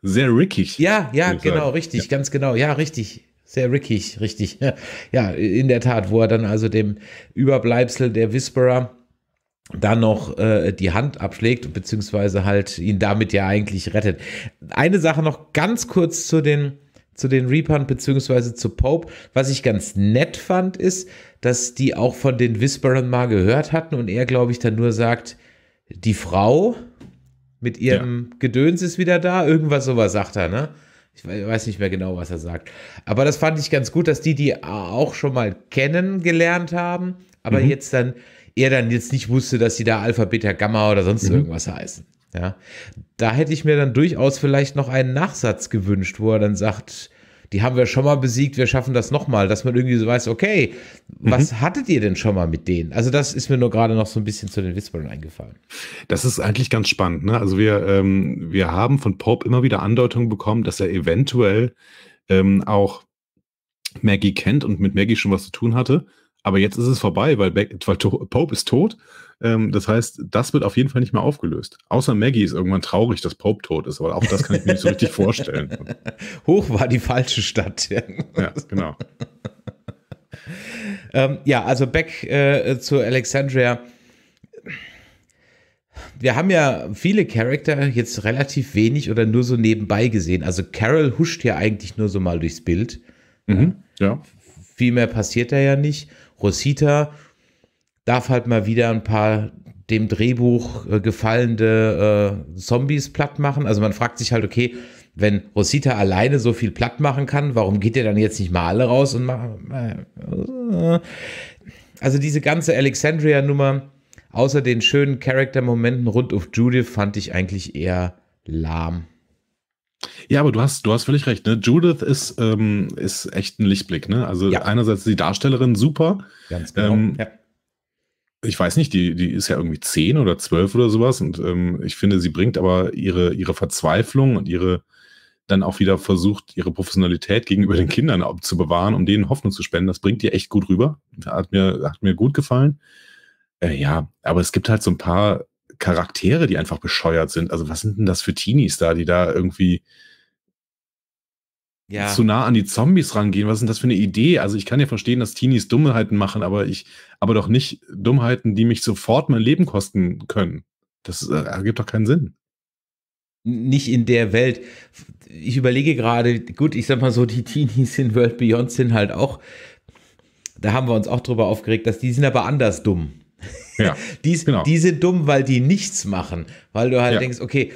Sehr rickig. Ja, ja, genau, sagen. richtig, ja. ganz genau. Ja, richtig. Sehr rickig, richtig. Ja, in der Tat, wo er dann also dem Überbleibsel der Whisperer dann noch äh, die Hand abschlägt, beziehungsweise halt ihn damit ja eigentlich rettet. Eine Sache noch ganz kurz zu den, zu den Reapern, beziehungsweise zu Pope. Was ich ganz nett fand, ist, dass die auch von den Whisperern mal gehört hatten und er, glaube ich, dann nur sagt, die Frau mit ihrem ja. Gedöns ist wieder da, irgendwas sowas sagt er, ne? Ich weiß nicht mehr genau, was er sagt. Aber das fand ich ganz gut, dass die die auch schon mal kennengelernt haben, aber mhm. jetzt dann er dann jetzt nicht wusste, dass sie da Alpha, Beta, Gamma oder sonst mhm. irgendwas heißen. Ja, da hätte ich mir dann durchaus vielleicht noch einen Nachsatz gewünscht, wo er dann sagt, die haben wir schon mal besiegt, wir schaffen das nochmal, dass man irgendwie so weiß, okay, mhm. was mhm. hattet ihr denn schon mal mit denen? Also das ist mir nur gerade noch so ein bisschen zu den Whisperern eingefallen. Das ist eigentlich ganz spannend. Ne? Also wir, ähm, wir haben von Pope immer wieder Andeutungen bekommen, dass er eventuell ähm, auch Maggie kennt und mit Maggie schon was zu tun hatte. Aber jetzt ist es vorbei, weil, Beck, weil Pope ist tot. Ähm, das heißt, das wird auf jeden Fall nicht mehr aufgelöst. Außer Maggie ist irgendwann traurig, dass Pope tot ist. Aber auch das kann ich mir nicht so richtig vorstellen. Hoch war die falsche Stadt. ja, genau. Ähm, ja, also back äh, zu Alexandria. Wir haben ja viele Charakter jetzt relativ wenig oder nur so nebenbei gesehen. Also Carol huscht ja eigentlich nur so mal durchs Bild. Mhm, ja. Viel mehr passiert da ja nicht. Rosita darf halt mal wieder ein paar dem Drehbuch äh, gefallende äh, Zombies platt machen. Also man fragt sich halt, okay, wenn Rosita alleine so viel platt machen kann, warum geht ihr dann jetzt nicht mal alle raus und machen. Äh, also diese ganze Alexandria-Nummer, außer den schönen Charakter-Momenten rund um Judith, fand ich eigentlich eher lahm. Ja, aber du hast, du hast völlig recht. Ne? Judith ist, ähm, ist echt ein Lichtblick. Ne? Also ja. einerseits die Darstellerin super. Ganz genau. Ähm, ja. Ich weiß nicht, die, die ist ja irgendwie zehn oder zwölf oder sowas. Und ähm, ich finde, sie bringt aber ihre, ihre Verzweiflung und ihre dann auch wieder versucht, ihre Professionalität gegenüber den Kindern zu bewahren, um denen Hoffnung zu spenden. Das bringt ihr echt gut rüber. Hat mir, hat mir gut gefallen. Äh, ja, aber es gibt halt so ein paar Charaktere, die einfach bescheuert sind. Also was sind denn das für Teenies da, die da irgendwie ja. zu nah an die Zombies rangehen? Was sind das für eine Idee? Also ich kann ja verstehen, dass Teenies Dummheiten machen, aber ich, aber doch nicht Dummheiten, die mich sofort mein Leben kosten können. Das äh, ergibt doch keinen Sinn. Nicht in der Welt. Ich überlege gerade, gut, ich sag mal so, die Teenies in World Beyond sind halt auch, da haben wir uns auch drüber aufgeregt, dass die sind aber anders dumm. Ja, die, genau. die sind dumm, weil die nichts machen, weil du halt ja. denkst, okay,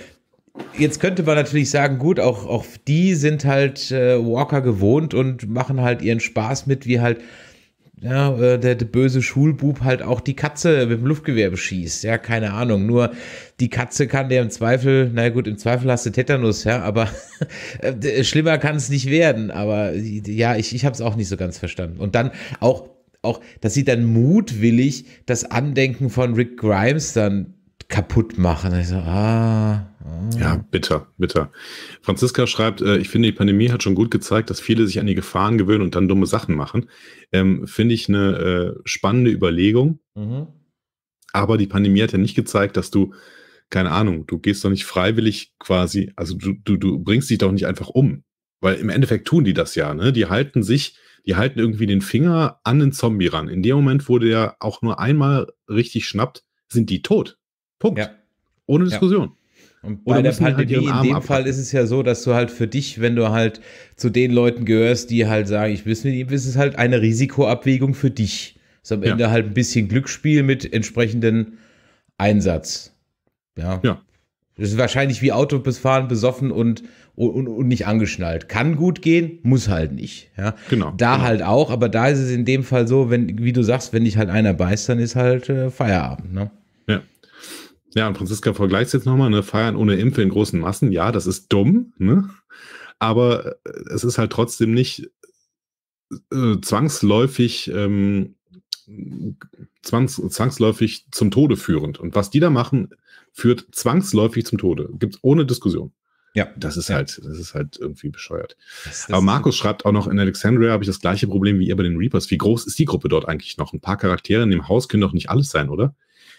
Jetzt könnte man natürlich sagen, gut, auch, auch die sind halt äh, Walker gewohnt und machen halt ihren Spaß mit, wie halt ja, äh, der, der, böse Schulbub halt auch die Katze mit dem Luftgewehr beschießt. Ja, keine Ahnung. Nur die Katze kann der im Zweifel, na gut, im Zweifel hast du Tetanus, ja, aber äh, schlimmer kann es nicht werden. Aber ja, ich, ich habe es auch nicht so ganz verstanden. Und dann auch auch, dass sie dann mutwillig das Andenken von Rick Grimes dann kaputt machen. Also, ah, ah. Ja, bitter, bitter. Franziska schreibt, äh, ich finde, die Pandemie hat schon gut gezeigt, dass viele sich an die Gefahren gewöhnen und dann dumme Sachen machen. Ähm, finde ich eine äh, spannende Überlegung. Mhm. Aber die Pandemie hat ja nicht gezeigt, dass du, keine Ahnung, du gehst doch nicht freiwillig quasi, also du, du, du bringst dich doch nicht einfach um. Weil im Endeffekt tun die das ja, ne? Die halten sich die halten irgendwie den Finger an den Zombie ran. In dem Moment, wo der auch nur einmal richtig schnappt, sind die tot. Punkt. Ja. Ohne Diskussion. Ja. Und bei der halt Pandemie halt in dem abhaken. Fall ist es ja so, dass du halt für dich, wenn du halt zu den Leuten gehörst, die halt sagen, ich wissen, es ist halt eine Risikoabwägung für dich. ist am ja. Ende halt ein bisschen Glücksspiel mit entsprechenden Einsatz. Ja. ja. Das ist wahrscheinlich wie Auto fahren, besoffen und, und, und nicht angeschnallt. Kann gut gehen, muss halt nicht. Ja? Genau. Da genau. halt auch, aber da ist es in dem Fall so, wenn, wie du sagst, wenn dich halt einer beißt, dann ist halt äh, Feierabend. Ne? Ja. Ja, und Franziska vergleicht jetzt nochmal, ne? Feiern ohne Impfe in großen Massen, ja, das ist dumm, ne? Aber äh, es ist halt trotzdem nicht äh, zwangsläufig ähm, zwangs zwangsläufig zum Tode führend. Und was die da machen, führt zwangsläufig zum Tode. Gibt es ohne Diskussion. Ja. Das ist ja. halt, das ist halt irgendwie bescheuert. Das, das Aber Markus schreibt auch noch, in Alexandria habe ich das gleiche Problem wie ihr bei den Reapers. Wie groß ist die Gruppe dort eigentlich noch? Ein paar Charaktere in dem Haus können doch nicht alles sein, oder?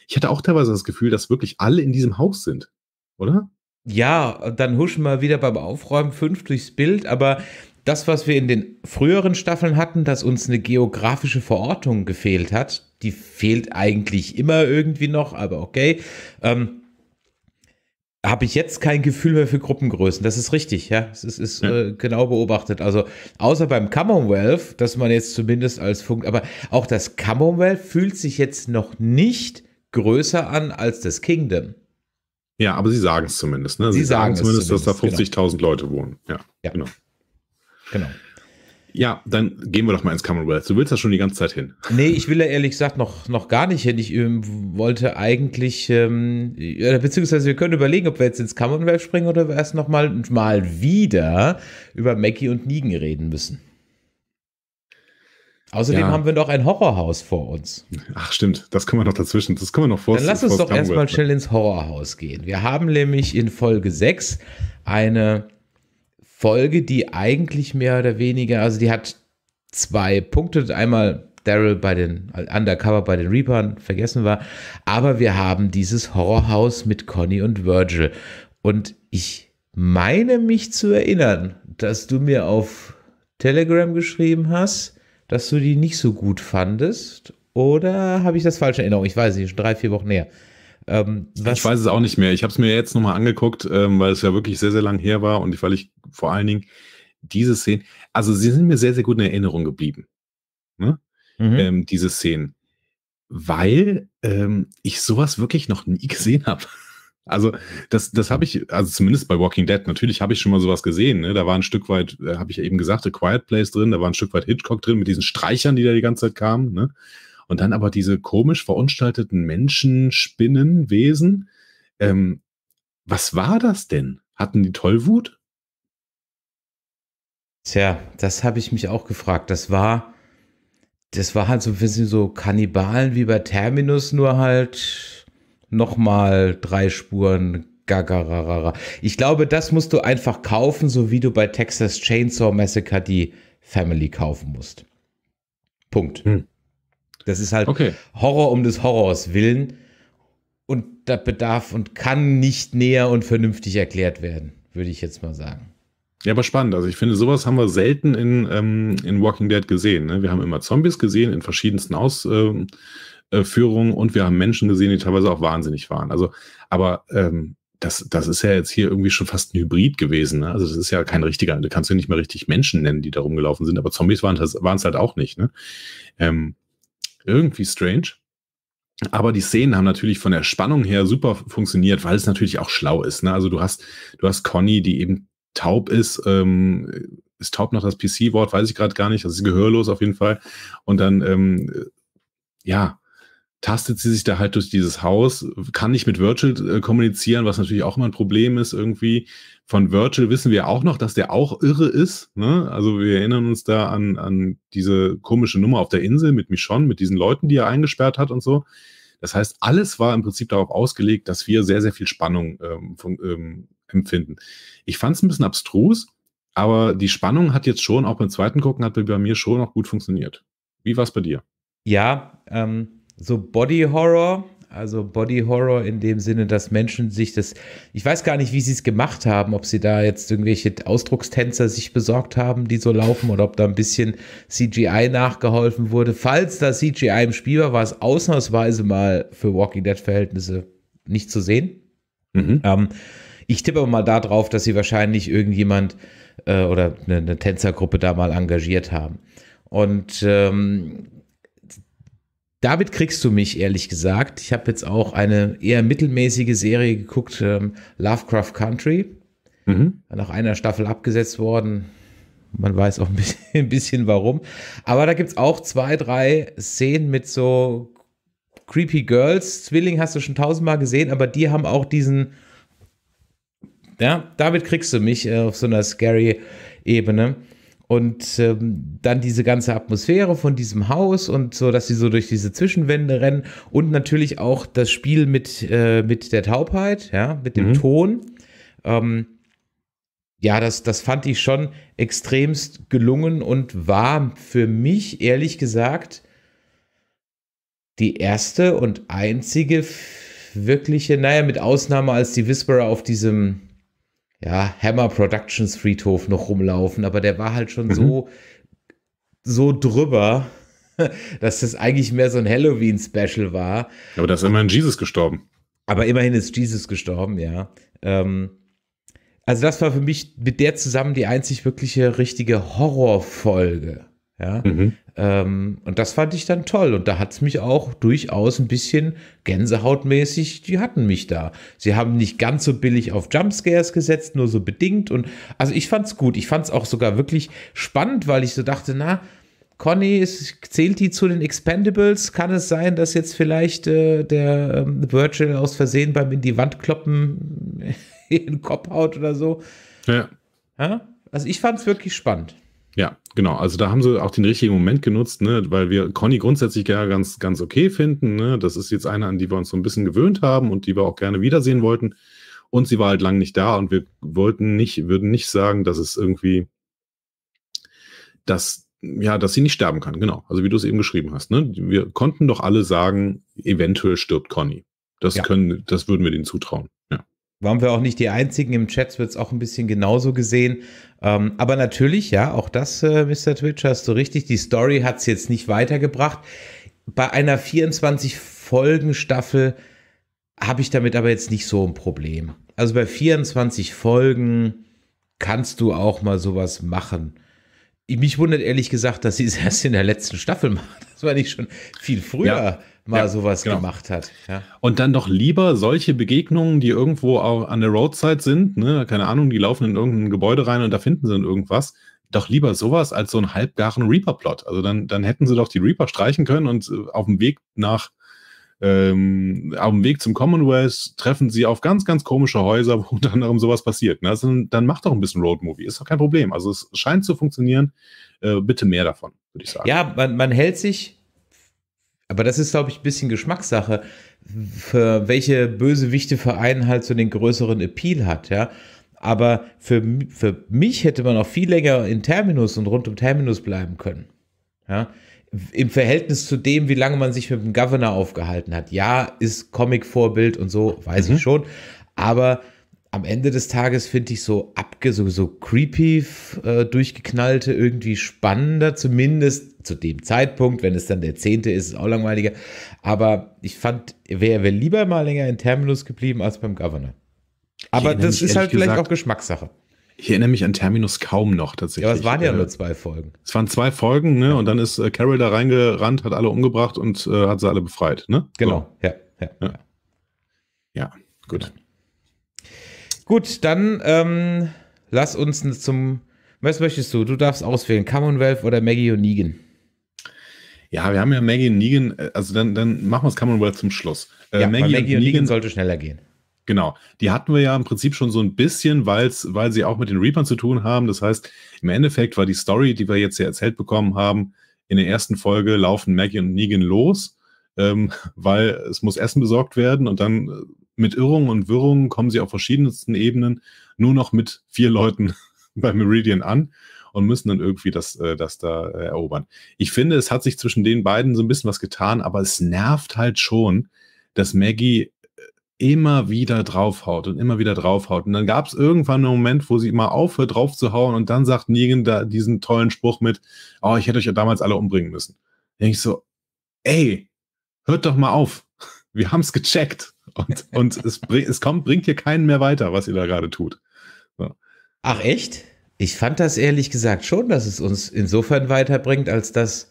Ich hatte auch teilweise das Gefühl, dass wirklich alle in diesem Haus sind, oder? Ja, dann huschen wir wieder beim Aufräumen fünf durchs Bild, aber das, was wir in den früheren Staffeln hatten, dass uns eine geografische Verortung gefehlt hat, die fehlt eigentlich immer irgendwie noch, aber okay. Ähm, habe ich jetzt kein Gefühl mehr für Gruppengrößen. Das ist richtig, ja. Es ist, ist ja. Äh, genau beobachtet. Also außer beim Commonwealth, dass man jetzt zumindest als Funk, aber auch das Commonwealth fühlt sich jetzt noch nicht größer an als das Kingdom. Ja, aber sie sagen es zumindest. Ne? Sie, sie sagen, sagen zumindest, zumindest, dass da 50.000 genau. Leute wohnen. Ja, ja. genau. Genau. Ja, dann gehen wir doch mal ins Commonwealth. Du willst da schon die ganze Zeit hin. Nee, ich will da ehrlich gesagt noch, noch gar nicht hin. Ich ähm, wollte eigentlich, ähm, beziehungsweise wir können überlegen, ob wir jetzt ins Commonwealth springen oder erst nochmal mal wieder über Mackie und Negan reden müssen. Außerdem ja. haben wir noch ein Horrorhaus vor uns. Ach stimmt, das können wir noch dazwischen, das können wir noch vor Dann lass uns doch erstmal ne? schnell ins Horrorhaus gehen. Wir haben nämlich in Folge 6 eine Folge, die eigentlich mehr oder weniger, also die hat zwei Punkte. Einmal Daryl bei den Undercover bei den Reapern vergessen war, aber wir haben dieses Horrorhaus mit Conny und Virgil. Und ich meine mich zu erinnern, dass du mir auf Telegram geschrieben hast, dass du die nicht so gut fandest. Oder habe ich das falsche Erinnerung? Ich weiß nicht, schon drei, vier Wochen näher. Ähm, ich weiß es auch nicht mehr. Ich habe es mir jetzt nochmal angeguckt, ähm, weil es ja wirklich sehr, sehr lang her war und weil ich vor allen Dingen diese Szenen, also sie sind mir sehr, sehr gut in Erinnerung geblieben. Ne? Mhm. Ähm, diese Szenen. Weil ähm, ich sowas wirklich noch nie gesehen habe. Also das, das habe ich, also zumindest bei Walking Dead, natürlich habe ich schon mal sowas gesehen. Ne? Da war ein Stück weit, äh, habe ich ja eben gesagt, The Quiet Place drin, da war ein Stück weit Hitchcock drin mit diesen Streichern, die da die ganze Zeit kamen. Ne? Und dann aber diese komisch verunstalteten Menschen, Spinnen, Wesen. Ähm, was war das denn? Hatten die Tollwut? Tja, das habe ich mich auch gefragt. Das war, das war halt so ein bisschen so Kannibalen wie bei Terminus, nur halt nochmal drei Spuren gagararara. Ich glaube, das musst du einfach kaufen, so wie du bei Texas Chainsaw Massacre die Family kaufen musst. Punkt. Hm. Das ist halt okay. Horror um des Horrors willen. Und das bedarf und kann nicht näher und vernünftig erklärt werden, würde ich jetzt mal sagen. Ja, aber spannend. Also ich finde, sowas haben wir selten in, ähm, in Walking Dead gesehen. Ne? Wir haben immer Zombies gesehen in verschiedensten Ausführungen ähm, äh, und wir haben Menschen gesehen, die teilweise auch wahnsinnig waren. Also, aber ähm, das, das ist ja jetzt hier irgendwie schon fast ein Hybrid gewesen. Ne? Also das ist ja kein richtiger, du kannst ja nicht mehr richtig Menschen nennen, die da rumgelaufen sind, aber Zombies waren es halt auch nicht. Ne? Ähm, irgendwie strange. Aber die Szenen haben natürlich von der Spannung her super funktioniert, weil es natürlich auch schlau ist. Ne? Also du hast, du hast Conny, die eben taub ist, ähm, ist taub noch das PC-Wort, weiß ich gerade gar nicht, Das ist gehörlos auf jeden Fall. Und dann, ähm, äh, ja, tastet sie sich da halt durch dieses Haus, kann nicht mit Virgil äh, kommunizieren, was natürlich auch immer ein Problem ist irgendwie. Von Virgil wissen wir auch noch, dass der auch irre ist. Ne? Also wir erinnern uns da an, an diese komische Nummer auf der Insel mit Michonne, mit diesen Leuten, die er eingesperrt hat und so. Das heißt, alles war im Prinzip darauf ausgelegt, dass wir sehr, sehr viel Spannung ähm, von, ähm, empfinden. Ich fand es ein bisschen abstrus, aber die Spannung hat jetzt schon, auch beim zweiten Gucken, hat bei mir schon auch gut funktioniert. Wie war es bei dir? Ja, ähm, so Body Horror, also Body Horror in dem Sinne, dass Menschen sich das, ich weiß gar nicht, wie sie es gemacht haben, ob sie da jetzt irgendwelche Ausdruckstänzer sich besorgt haben, die so laufen, oder ob da ein bisschen CGI nachgeholfen wurde. Falls da CGI im Spiel war, war es ausnahmsweise mal für Walking Dead Verhältnisse nicht zu sehen. Mhm. Ähm, ich tippe mal darauf, dass sie wahrscheinlich irgendjemand äh, oder eine, eine Tänzergruppe da mal engagiert haben. Und ähm, David kriegst du mich, ehrlich gesagt. Ich habe jetzt auch eine eher mittelmäßige Serie geguckt, ähm, Lovecraft Country. Mhm. Nach einer Staffel abgesetzt worden. Man weiß auch ein bisschen, ein bisschen warum. Aber da gibt es auch zwei, drei Szenen mit so Creepy Girls. Zwilling hast du schon tausendmal gesehen, aber die haben auch diesen. Ja, David kriegst du mich äh, auf so einer scary Ebene und ähm, dann diese ganze Atmosphäre von diesem Haus und so, dass sie so durch diese Zwischenwände rennen und natürlich auch das Spiel mit, äh, mit der Taubheit, ja, mit dem mhm. Ton. Ähm, ja, das, das fand ich schon extremst gelungen und war für mich, ehrlich gesagt, die erste und einzige wirkliche, naja, mit Ausnahme als die Whisperer auf diesem ja, Hammer Productions Friedhof noch rumlaufen, aber der war halt schon mhm. so, so drüber, dass das eigentlich mehr so ein Halloween-Special war. Aber da ist immerhin Jesus gestorben. Aber immerhin ist Jesus gestorben, ja. Ähm, also das war für mich mit der zusammen die einzig wirkliche richtige Horrorfolge. Ja. Mhm. Ähm, und das fand ich dann toll. Und da hat es mich auch durchaus ein bisschen gänsehautmäßig, die hatten mich da. Sie haben nicht ganz so billig auf Jumpscares gesetzt, nur so bedingt. Und also ich fand's gut. Ich fand es auch sogar wirklich spannend, weil ich so dachte, na, Conny, zählt die zu den Expendables? Kann es sein, dass jetzt vielleicht äh, der ähm, Virgil aus Versehen beim in die Wand kloppen in den Kopf haut oder so? Ja. ja? Also ich fand es wirklich spannend. Ja, genau. Also da haben sie auch den richtigen Moment genutzt, ne? weil wir Conny grundsätzlich ja ganz, ganz okay finden. Ne? Das ist jetzt eine, an die wir uns so ein bisschen gewöhnt haben und die wir auch gerne wiedersehen wollten. Und sie war halt lang nicht da und wir wollten nicht, würden nicht sagen, dass es irgendwie, dass, ja, dass sie nicht sterben kann. Genau. Also wie du es eben geschrieben hast. Ne? Wir konnten doch alle sagen, eventuell stirbt Conny. Das ja. können, das würden wir denen zutrauen. Ja waren wir auch nicht die Einzigen. Im Chat wird es auch ein bisschen genauso gesehen. Ähm, aber natürlich, ja, auch das, äh, Mr. Twitch, hast du richtig. Die Story hat es jetzt nicht weitergebracht. Bei einer 24-Folgen-Staffel habe ich damit aber jetzt nicht so ein Problem. Also bei 24 Folgen kannst du auch mal sowas machen. Mich wundert ehrlich gesagt, dass sie es erst in der letzten Staffel machen. Das war nicht schon viel früher. Ja mal ja, sowas genau. gemacht hat. Ja. Und dann doch lieber solche Begegnungen, die irgendwo auch an der Roadside sind, ne? keine Ahnung, die laufen in irgendein Gebäude rein und da finden sie dann irgendwas. Doch lieber sowas als so einen halbgaren Reaper-Plot. Also dann, dann hätten sie doch die Reaper streichen können und äh, auf dem Weg nach ähm, auf dem Weg zum Commonwealth treffen sie auf ganz, ganz komische Häuser, wo unter anderem sowas passiert. Ne? Also, dann macht doch ein bisschen Roadmovie, ist doch kein Problem. Also es scheint zu funktionieren. Äh, bitte mehr davon, würde ich sagen. Ja, man, man hält sich aber das ist, glaube ich, ein bisschen Geschmackssache, für welche Bösewichte Verein halt so den größeren Appeal hat, ja. Aber für, für mich hätte man auch viel länger in Terminus und rund um Terminus bleiben können. Ja? Im Verhältnis zu dem, wie lange man sich mit dem Governor aufgehalten hat. Ja, ist Comic-Vorbild und so, weiß mhm. ich schon. Aber am Ende des Tages finde ich so abge, so, so creepy, äh, durchgeknallte irgendwie spannender, zumindest zu dem Zeitpunkt. Wenn es dann der zehnte ist, ist auch langweiliger. Aber ich fand, wäre wär lieber mal länger in Terminus geblieben als beim Governor. Aber das ist halt vielleicht auch Geschmackssache. Ich erinnere mich an Terminus kaum noch tatsächlich. Ja, aber es waren ja äh, nur zwei Folgen. Es waren zwei Folgen, ne? Ja. Und dann ist äh, Carol da reingerannt, hat alle umgebracht und äh, hat sie alle befreit, ne? Genau, so. ja, ja, ja. Ja, gut. Genau. Gut, dann ähm, lass uns zum. Was möchtest du? Du darfst auswählen: Commonwealth oder Maggie und Negan. Ja, wir haben ja Maggie und Negan. Äh, also dann, dann machen wir es Commonwealth zum Schluss. Äh, ja, Maggie, Maggie, und, Negan, Negan sollte schneller gehen. Genau. Die hatten wir ja im Prinzip schon so ein bisschen, weil's, weil sie auch mit den Reapern zu tun haben. Das heißt, im Endeffekt war die Story, die wir jetzt hier erzählt bekommen haben, in der ersten Folge laufen Maggie und Negan los, ähm, weil es muss Essen besorgt werden und dann äh, mit Irrungen und Wirrungen kommen sie auf verschiedensten Ebenen nur noch mit vier Leuten bei Meridian an und müssen dann irgendwie das, äh, das da äh, erobern. Ich finde, es hat sich zwischen den beiden so ein bisschen was getan, aber es nervt halt schon, dass Maggie äh, immer wieder draufhaut und immer wieder draufhaut. Und dann gab es irgendwann einen Moment, wo sie mal aufhört draufzuhauen und dann sagt Negan da diesen tollen Spruch mit, oh, ich hätte euch ja damals alle umbringen müssen. Da denke ich so, ey, hört doch mal auf. Wir haben es gecheckt. Und, und es, bring, es kommt, bringt hier keinen mehr weiter, was ihr da gerade tut. So. Ach echt? Ich fand das ehrlich gesagt schon, dass es uns insofern weiterbringt, als dass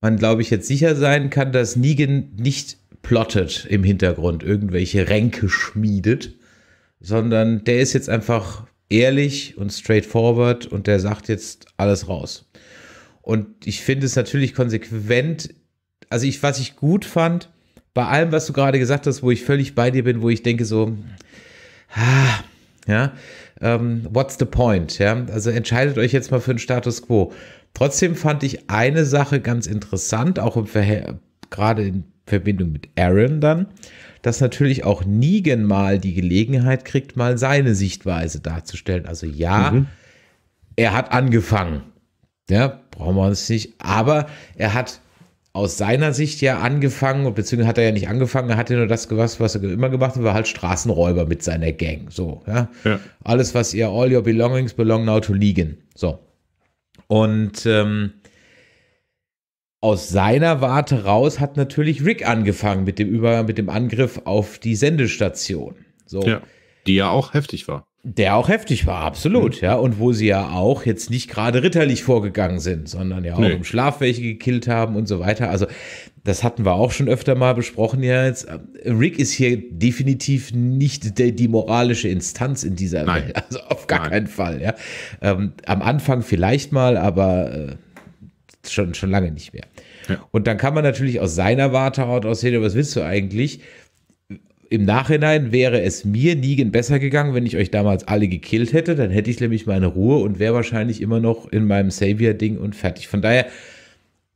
man, glaube ich, jetzt sicher sein kann, dass Negan nicht plottet im Hintergrund, irgendwelche Ränke schmiedet, sondern der ist jetzt einfach ehrlich und straightforward und der sagt jetzt alles raus. Und ich finde es natürlich konsequent, also ich, was ich gut fand, bei allem, was du gerade gesagt hast, wo ich völlig bei dir bin, wo ich denke so, ah, ja, ähm, what's the point? Ja, also entscheidet euch jetzt mal für den Status quo. Trotzdem fand ich eine Sache ganz interessant, auch im Verhältnis gerade in Verbindung mit Aaron dann, dass natürlich auch Negan mal die Gelegenheit kriegt, mal seine Sichtweise darzustellen. Also ja, mhm. er hat angefangen. Ja, brauchen wir uns nicht. Aber er hat aus seiner Sicht ja angefangen, beziehungsweise hat er ja nicht angefangen, er hatte nur das gemacht, was er immer gemacht hat, war halt Straßenräuber mit seiner Gang. So, ja. ja. Alles, was ihr, all your belongings belong now to Ligen. So. Und ähm, aus seiner Warte raus hat natürlich Rick angefangen mit dem Über mit dem Angriff auf die Sendestation. So. Ja, die ja auch heftig war. Der auch heftig war, absolut, mhm. ja. Und wo sie ja auch jetzt nicht gerade ritterlich vorgegangen sind, sondern ja auch nee. im Schlaf welche gekillt haben und so weiter. Also, das hatten wir auch schon öfter mal besprochen ja jetzt. Rick ist hier definitiv nicht der, die moralische Instanz in dieser Nein. Welt. Also auf gar Nein. keinen Fall, ja. Ähm, am Anfang vielleicht mal, aber äh, schon, schon lange nicht mehr. Ja. Und dann kann man natürlich aus seiner Warte aus sehen, was willst du eigentlich? im Nachhinein wäre es mir nie besser gegangen, wenn ich euch damals alle gekillt hätte. Dann hätte ich nämlich meine Ruhe und wäre wahrscheinlich immer noch in meinem Savior-Ding und fertig. Von daher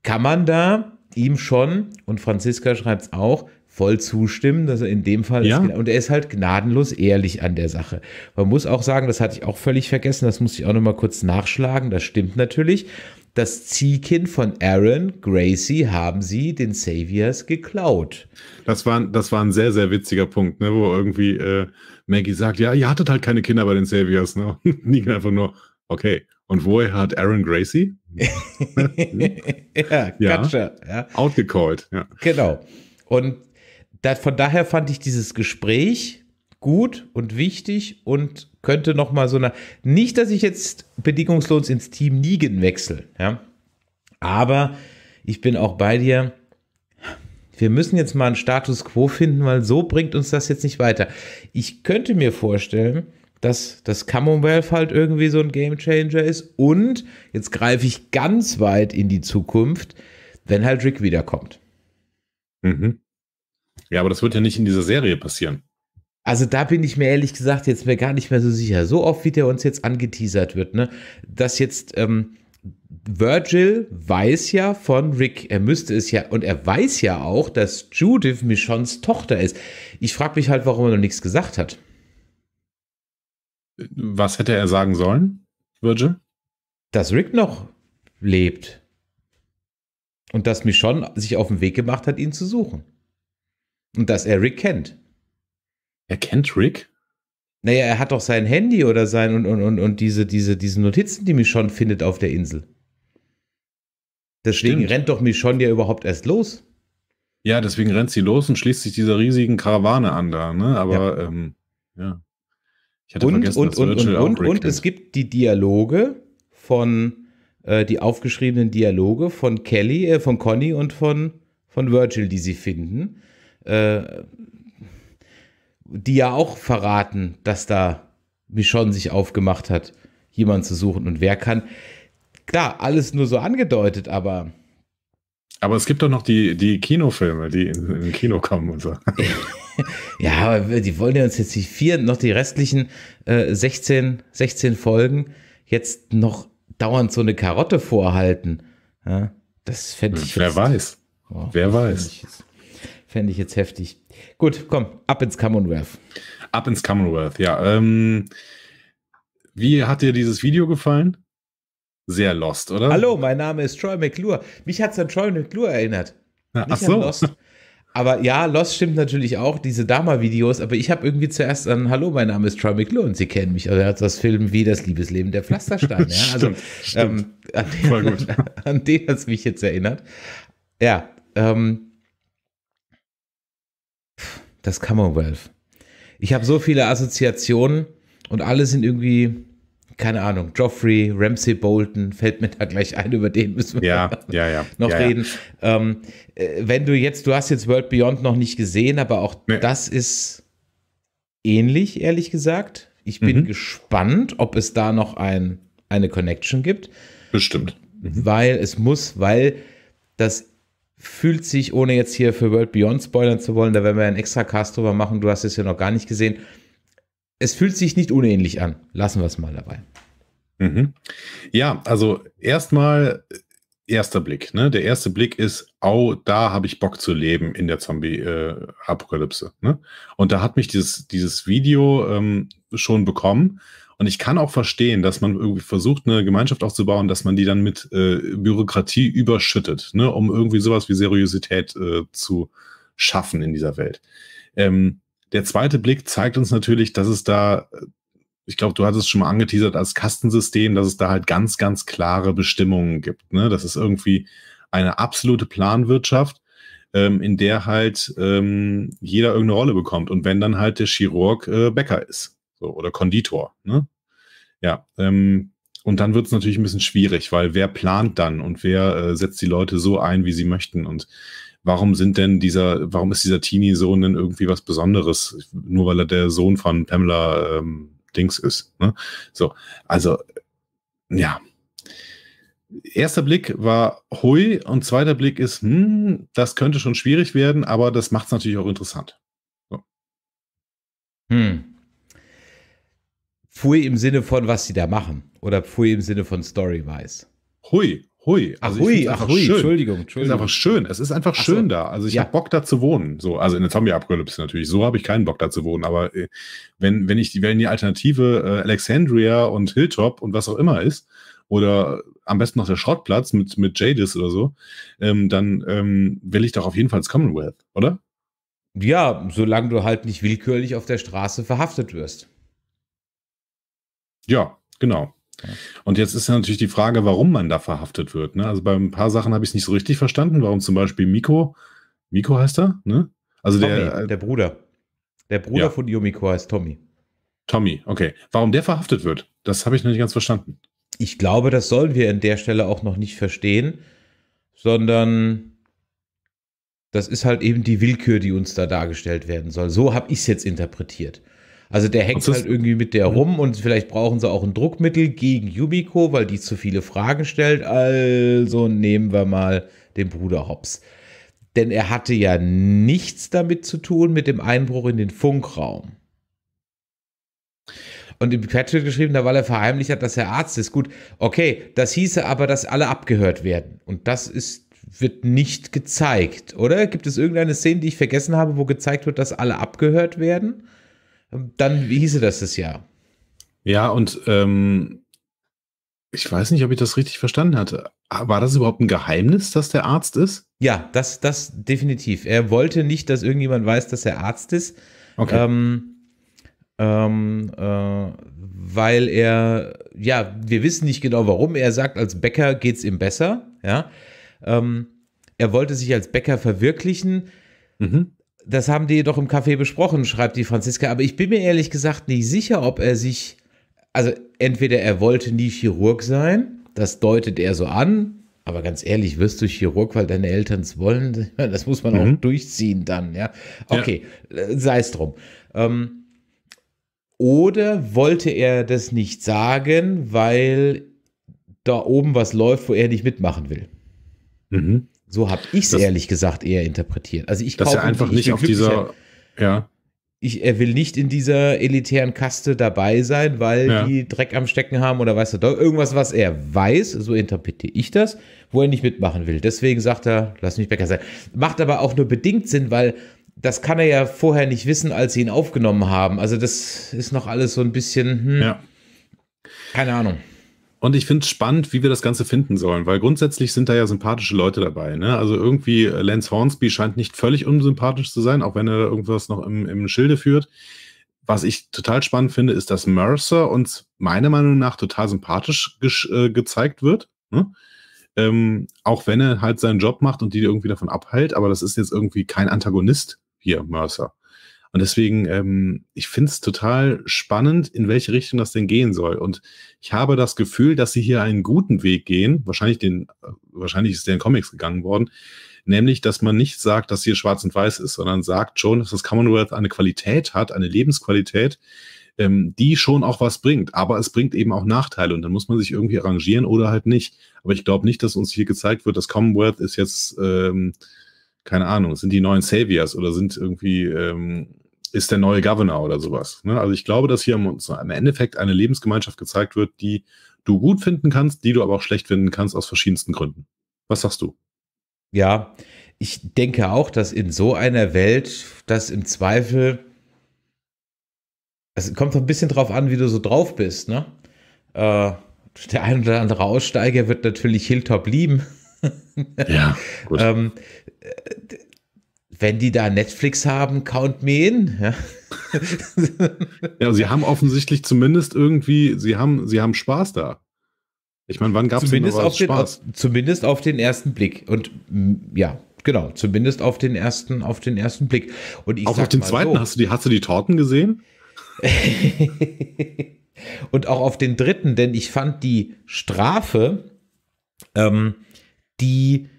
kann man da ihm schon, und Franziska schreibt es auch, voll zustimmen, dass er in dem Fall ja. ist, und er ist halt gnadenlos ehrlich an der Sache. Man muss auch sagen, das hatte ich auch völlig vergessen, das muss ich auch noch mal kurz nachschlagen, das stimmt natürlich. Das Ziehkind von Aaron, Gracie, haben sie den Saviors geklaut. Das war, das war ein sehr, sehr witziger Punkt, ne, wo irgendwie äh, Maggie sagt, ja, ihr hattet halt keine Kinder bei den Saviors. Ne? Negan einfach nur, okay, und woher hat Aaron Gracie? ja, gotcha, ja. Outgecallt, ja. Genau. Und da, von daher fand ich dieses Gespräch gut und wichtig und könnte noch mal so eine. Nicht, dass ich jetzt bedingungslos ins Team Nigen wechsle, ja. Aber ich bin auch bei dir. Wir müssen jetzt mal einen Status quo finden, weil so bringt uns das jetzt nicht weiter. Ich könnte mir vorstellen, dass das Commonwealth halt irgendwie so ein Game Changer ist. Und jetzt greife ich ganz weit in die Zukunft, wenn halt Rick wiederkommt. Mhm. Ja, aber das wird ja nicht in dieser Serie passieren. Also da bin ich mir ehrlich gesagt jetzt mir gar nicht mehr so sicher. So oft, wie der uns jetzt angeteasert wird, ne? Dass jetzt ähm, Virgil weiß ja von Rick, er müsste es ja, und er weiß ja auch, dass Judith Michons Tochter ist. Ich frage mich halt, warum er noch nichts gesagt hat. Was hätte er sagen sollen, Virgil? Dass Rick noch lebt. Und dass Michonne sich auf den Weg gemacht hat, ihn zu suchen. Und dass er Rick kennt. Er kennt Rick? Naja, er hat doch sein Handy oder sein und, und, und, und diese, diese, diese Notizen, die Michonne findet auf der Insel. Deswegen Stimmt. rennt doch Michonne ja überhaupt erst los. Ja, deswegen rennt sie los und schließt sich dieser riesigen Karawane an da, ne? Aber ja. Ähm, ja. Ich hatte und, vergessen, und, dass und, auch und, und, und es gibt die Dialoge von äh, die aufgeschriebenen Dialoge von Kelly, äh, von Conny und von, von Virgil, die sie finden. Äh, die ja auch verraten, dass da Michonne sich aufgemacht hat, jemanden zu suchen und wer kann. Klar, alles nur so angedeutet, aber. Aber es gibt doch noch die, die Kinofilme, die im Kino kommen und so. ja, aber die wollen ja uns jetzt die vier, noch die restlichen äh, 16, 16 Folgen jetzt noch dauernd so eine Karotte vorhalten. Ja, das fände hm, ich. Wer jetzt, weiß. Oh, Wer weiß. Fände ich, fänd ich jetzt heftig. Gut, komm, ab ins Commonwealth. Ab ins Commonwealth, ja. Ähm, wie hat dir dieses Video gefallen? Sehr lost, oder? Hallo, mein Name ist Troy McClure. Mich hat es an Troy McClure erinnert. Ja, ach so. Lost. Aber ja, Lost stimmt natürlich auch, diese Dama-Videos, aber ich habe irgendwie zuerst an Hallo, mein Name ist Troy McClure und Sie kennen mich. Also er hat das Film wie das Liebesleben der Pflasterstein. Ja? Also stimmt, ähm, stimmt. an den, Voll gut. an den hat es mich jetzt erinnert. Ja, ähm, das Commonwealth. Ich habe so viele Assoziationen und alle sind irgendwie, keine Ahnung, Geoffrey, Ramsey Bolton, fällt mir da gleich ein, über den müssen wir ja, ja, ja, noch reden. Ähm, äh, wenn du jetzt, du hast jetzt World Beyond noch nicht gesehen, aber auch nee. das ist ähnlich, ehrlich gesagt. Ich bin mhm. gespannt, ob es da noch ein, eine Connection gibt. Bestimmt. Mhm. Weil es muss, weil das fühlt sich, ohne jetzt hier für World Beyond spoilern zu wollen, da werden wir einen extra Cast drüber machen, du hast es ja noch gar nicht gesehen. Es fühlt sich nicht unähnlich an. Lassen wir es mal dabei. Mhm. Ja, also erstmal äh, erster Blick. Ne? Der erste Blick ist, au, da habe ich Bock zu leben in der Zombie-Apokalypse. Äh, ne? Und da hat mich dieses, dieses Video ähm, schon bekommen, und ich kann auch verstehen, dass man irgendwie versucht, eine Gemeinschaft aufzubauen, dass man die dann mit äh, Bürokratie überschüttet, ne, um irgendwie sowas wie Seriosität äh, zu schaffen in dieser Welt. Ähm, der zweite Blick zeigt uns natürlich, dass es da, ich glaube, du hattest es schon mal angeteasert als Kastensystem, dass es da halt ganz, ganz klare Bestimmungen gibt. Ne? Das ist irgendwie eine absolute Planwirtschaft, ähm, in der halt ähm, jeder irgendeine Rolle bekommt. Und wenn dann halt der Chirurg äh, Bäcker ist so, oder Konditor. Ne? Ja, ähm, und dann wird es natürlich ein bisschen schwierig, weil wer plant dann und wer äh, setzt die Leute so ein, wie sie möchten und warum sind denn dieser, warum ist dieser Teenie-Sohn denn irgendwie was Besonderes, nur weil er der Sohn von Pamela ähm, Dings ist. Ne? So, also ja. Erster Blick war hui und zweiter Blick ist, hm, das könnte schon schwierig werden, aber das macht es natürlich auch interessant. So. Hm. Pfui im Sinne von, was sie da machen. Oder Pfui im Sinne von Story-wise. Hui, hui. Also ach, hui, ach, hui. Schön. Entschuldigung, Entschuldigung. Es ist einfach schön. Es ist einfach schön so. da. Also ich ja. habe Bock da zu wohnen. So, also in der Zombie-Apokalypse natürlich. So habe ich keinen Bock da zu wohnen. Aber äh, wenn, wenn ich die, wenn die Alternative äh, Alexandria und Hilltop und was auch immer ist, oder am besten noch der Schrottplatz mit, mit Jadis oder so, ähm, dann ähm, will ich doch auf jeden Fall ins Commonwealth, oder? Ja, solange du halt nicht willkürlich auf der Straße verhaftet wirst. Ja, genau. Und jetzt ist ja natürlich die Frage, warum man da verhaftet wird. Ne? Also bei ein paar Sachen habe ich es nicht so richtig verstanden, warum zum Beispiel Miko, Miko heißt er, ne? Also Tommy, der, äh, der Bruder. Der Bruder ja. von Yumiko heißt Tommy. Tommy, okay. Warum der verhaftet wird, das habe ich noch nicht ganz verstanden. Ich glaube, das sollen wir an der Stelle auch noch nicht verstehen, sondern das ist halt eben die Willkür, die uns da dargestellt werden soll. So habe ich es jetzt interpretiert. Also der hängt halt irgendwie mit der rum und vielleicht brauchen sie auch ein Druckmittel gegen Yumiko, weil die zu viele Fragen stellt. Also nehmen wir mal den Bruder Hobbs. Denn er hatte ja nichts damit zu tun mit dem Einbruch in den Funkraum. Und im Patch wird geschrieben, da weil er verheimlicht hat, dass er Arzt ist. Gut, okay, das hieße aber, dass alle abgehört werden. Und das ist, wird nicht gezeigt, oder? Gibt es irgendeine Szene, die ich vergessen habe, wo gezeigt wird, dass alle abgehört werden? Ähm, dann wie hieße das das Jahr. Ja, und ähm, ich weiß nicht, ob ich das richtig verstanden hatte. Ah, war das überhaupt ein Geheimnis, dass der Arzt ist? Ja, das, das definitiv. Er wollte nicht, dass irgendjemand weiß, dass er Arzt ist. Okay. Ähm, ähm, äh, weil er, ja, wir wissen nicht genau warum. Er sagt, als Bäcker geht es ihm besser. Ja. Ähm, er wollte sich als Bäcker verwirklichen. Mhm das haben die jedoch im Café besprochen, schreibt die Franziska. Aber ich bin mir ehrlich gesagt nicht sicher, ob er sich, also entweder er wollte nie Chirurg sein, das deutet er so an. Aber ganz ehrlich, wirst du Chirurg, weil deine Eltern es wollen? Das muss man mhm. auch durchziehen dann, ja. Okay, ja. Äh, sei es drum. Ähm, oder wollte er das nicht sagen, weil da oben was läuft, wo er nicht mitmachen will? Mhm. So habe ich es ehrlich gesagt eher interpretiert. Also ich dass er einfach nicht auf dieser, ja. Ich, er will nicht in dieser elitären Kaste dabei sein, weil ja. die Dreck am Stecken haben oder weißt du, irgendwas, was er weiß, so interpretiere ich das, wo er nicht mitmachen will. Deswegen sagt er, lass mich Bäcker sein. Macht aber auch nur bedingt Sinn, weil das kann er ja vorher nicht wissen, als sie ihn aufgenommen haben. Also das ist noch alles so ein bisschen, hm, ja. keine Ahnung. Und ich finde es spannend, wie wir das Ganze finden sollen, weil grundsätzlich sind da ja sympathische Leute dabei. Ne? Also irgendwie äh, Lance Hornsby scheint nicht völlig unsympathisch zu sein, auch wenn er da irgendwas noch im, im Schilde führt. Was ich total spannend finde, ist, dass Mercer uns meiner Meinung nach total sympathisch äh, gezeigt wird. Ne? Ähm, auch wenn er halt seinen Job macht und die irgendwie davon abhält, aber das ist jetzt irgendwie kein Antagonist hier, Mercer. Und deswegen, ähm, ich finde es total spannend, in welche Richtung das denn gehen soll. Und ich habe das Gefühl, dass sie hier einen guten Weg gehen. Wahrscheinlich, den, wahrscheinlich ist der in Comics gegangen worden. Nämlich, dass man nicht sagt, dass hier schwarz und weiß ist, sondern sagt schon, dass das Commonwealth eine Qualität hat, eine Lebensqualität, ähm, die schon auch was bringt. Aber es bringt eben auch Nachteile und dann muss man sich irgendwie arrangieren oder halt nicht. Aber ich glaube nicht, dass uns hier gezeigt wird, das Commonwealth ist jetzt, ähm, keine Ahnung, sind die neuen Saviors oder sind irgendwie ähm, ist der neue Governor oder sowas. Ne? Also ich glaube, dass hier im, Endeffekt eine Lebensgemeinschaft gezeigt wird, die du gut finden kannst, die du aber auch schlecht finden kannst aus verschiedensten Gründen. Was sagst du? Ja, ich denke auch, dass in so einer Welt, dass im Zweifel, es kommt so ein bisschen drauf an, wie du so drauf bist, ne? Äh, der ein oder andere Aussteiger wird natürlich Hilltop lieben. ja, gut. ähm, wenn die da Netflix haben, count me in. Ja. ja, sie haben offensichtlich zumindest irgendwie, sie haben, sie haben Spaß da. Ich meine, wann gab es denn auf Spaß? zumindest auf den ersten Blick. Und ja, genau, zumindest auf den ersten, auf den ersten Blick. Und ich auch auf den zweiten so, hast du die, hast du die Torten gesehen? Und auch auf den dritten, denn ich fand die Strafe, ähm, die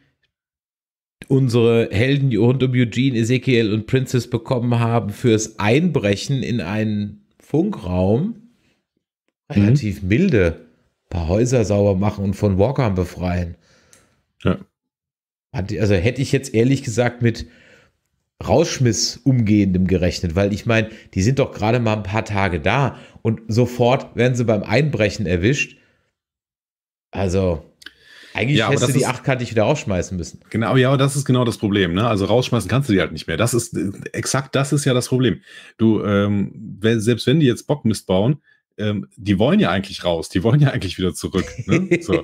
unsere Helden rund um Eugene, Ezekiel und Princess bekommen haben fürs Einbrechen in einen Funkraum. Mhm. Relativ mhm. milde. Ein paar Häuser sauber machen und von Walkern befreien. Ja. Also hätte ich jetzt ehrlich gesagt mit Rauschmiss umgehendem gerechnet, weil ich meine, die sind doch gerade mal ein paar Tage da und sofort werden sie beim Einbrechen erwischt. Also, eigentlich ja, hättest du die achtkantig wieder rausschmeißen müssen. Genau, ja, aber das ist genau das Problem. Ne? Also rausschmeißen kannst du die halt nicht mehr. Das ist exakt, das ist ja das Problem. Du, ähm, selbst wenn die jetzt Bockmist bauen, ähm, die wollen ja eigentlich raus, die wollen ja eigentlich wieder zurück. Ne? So.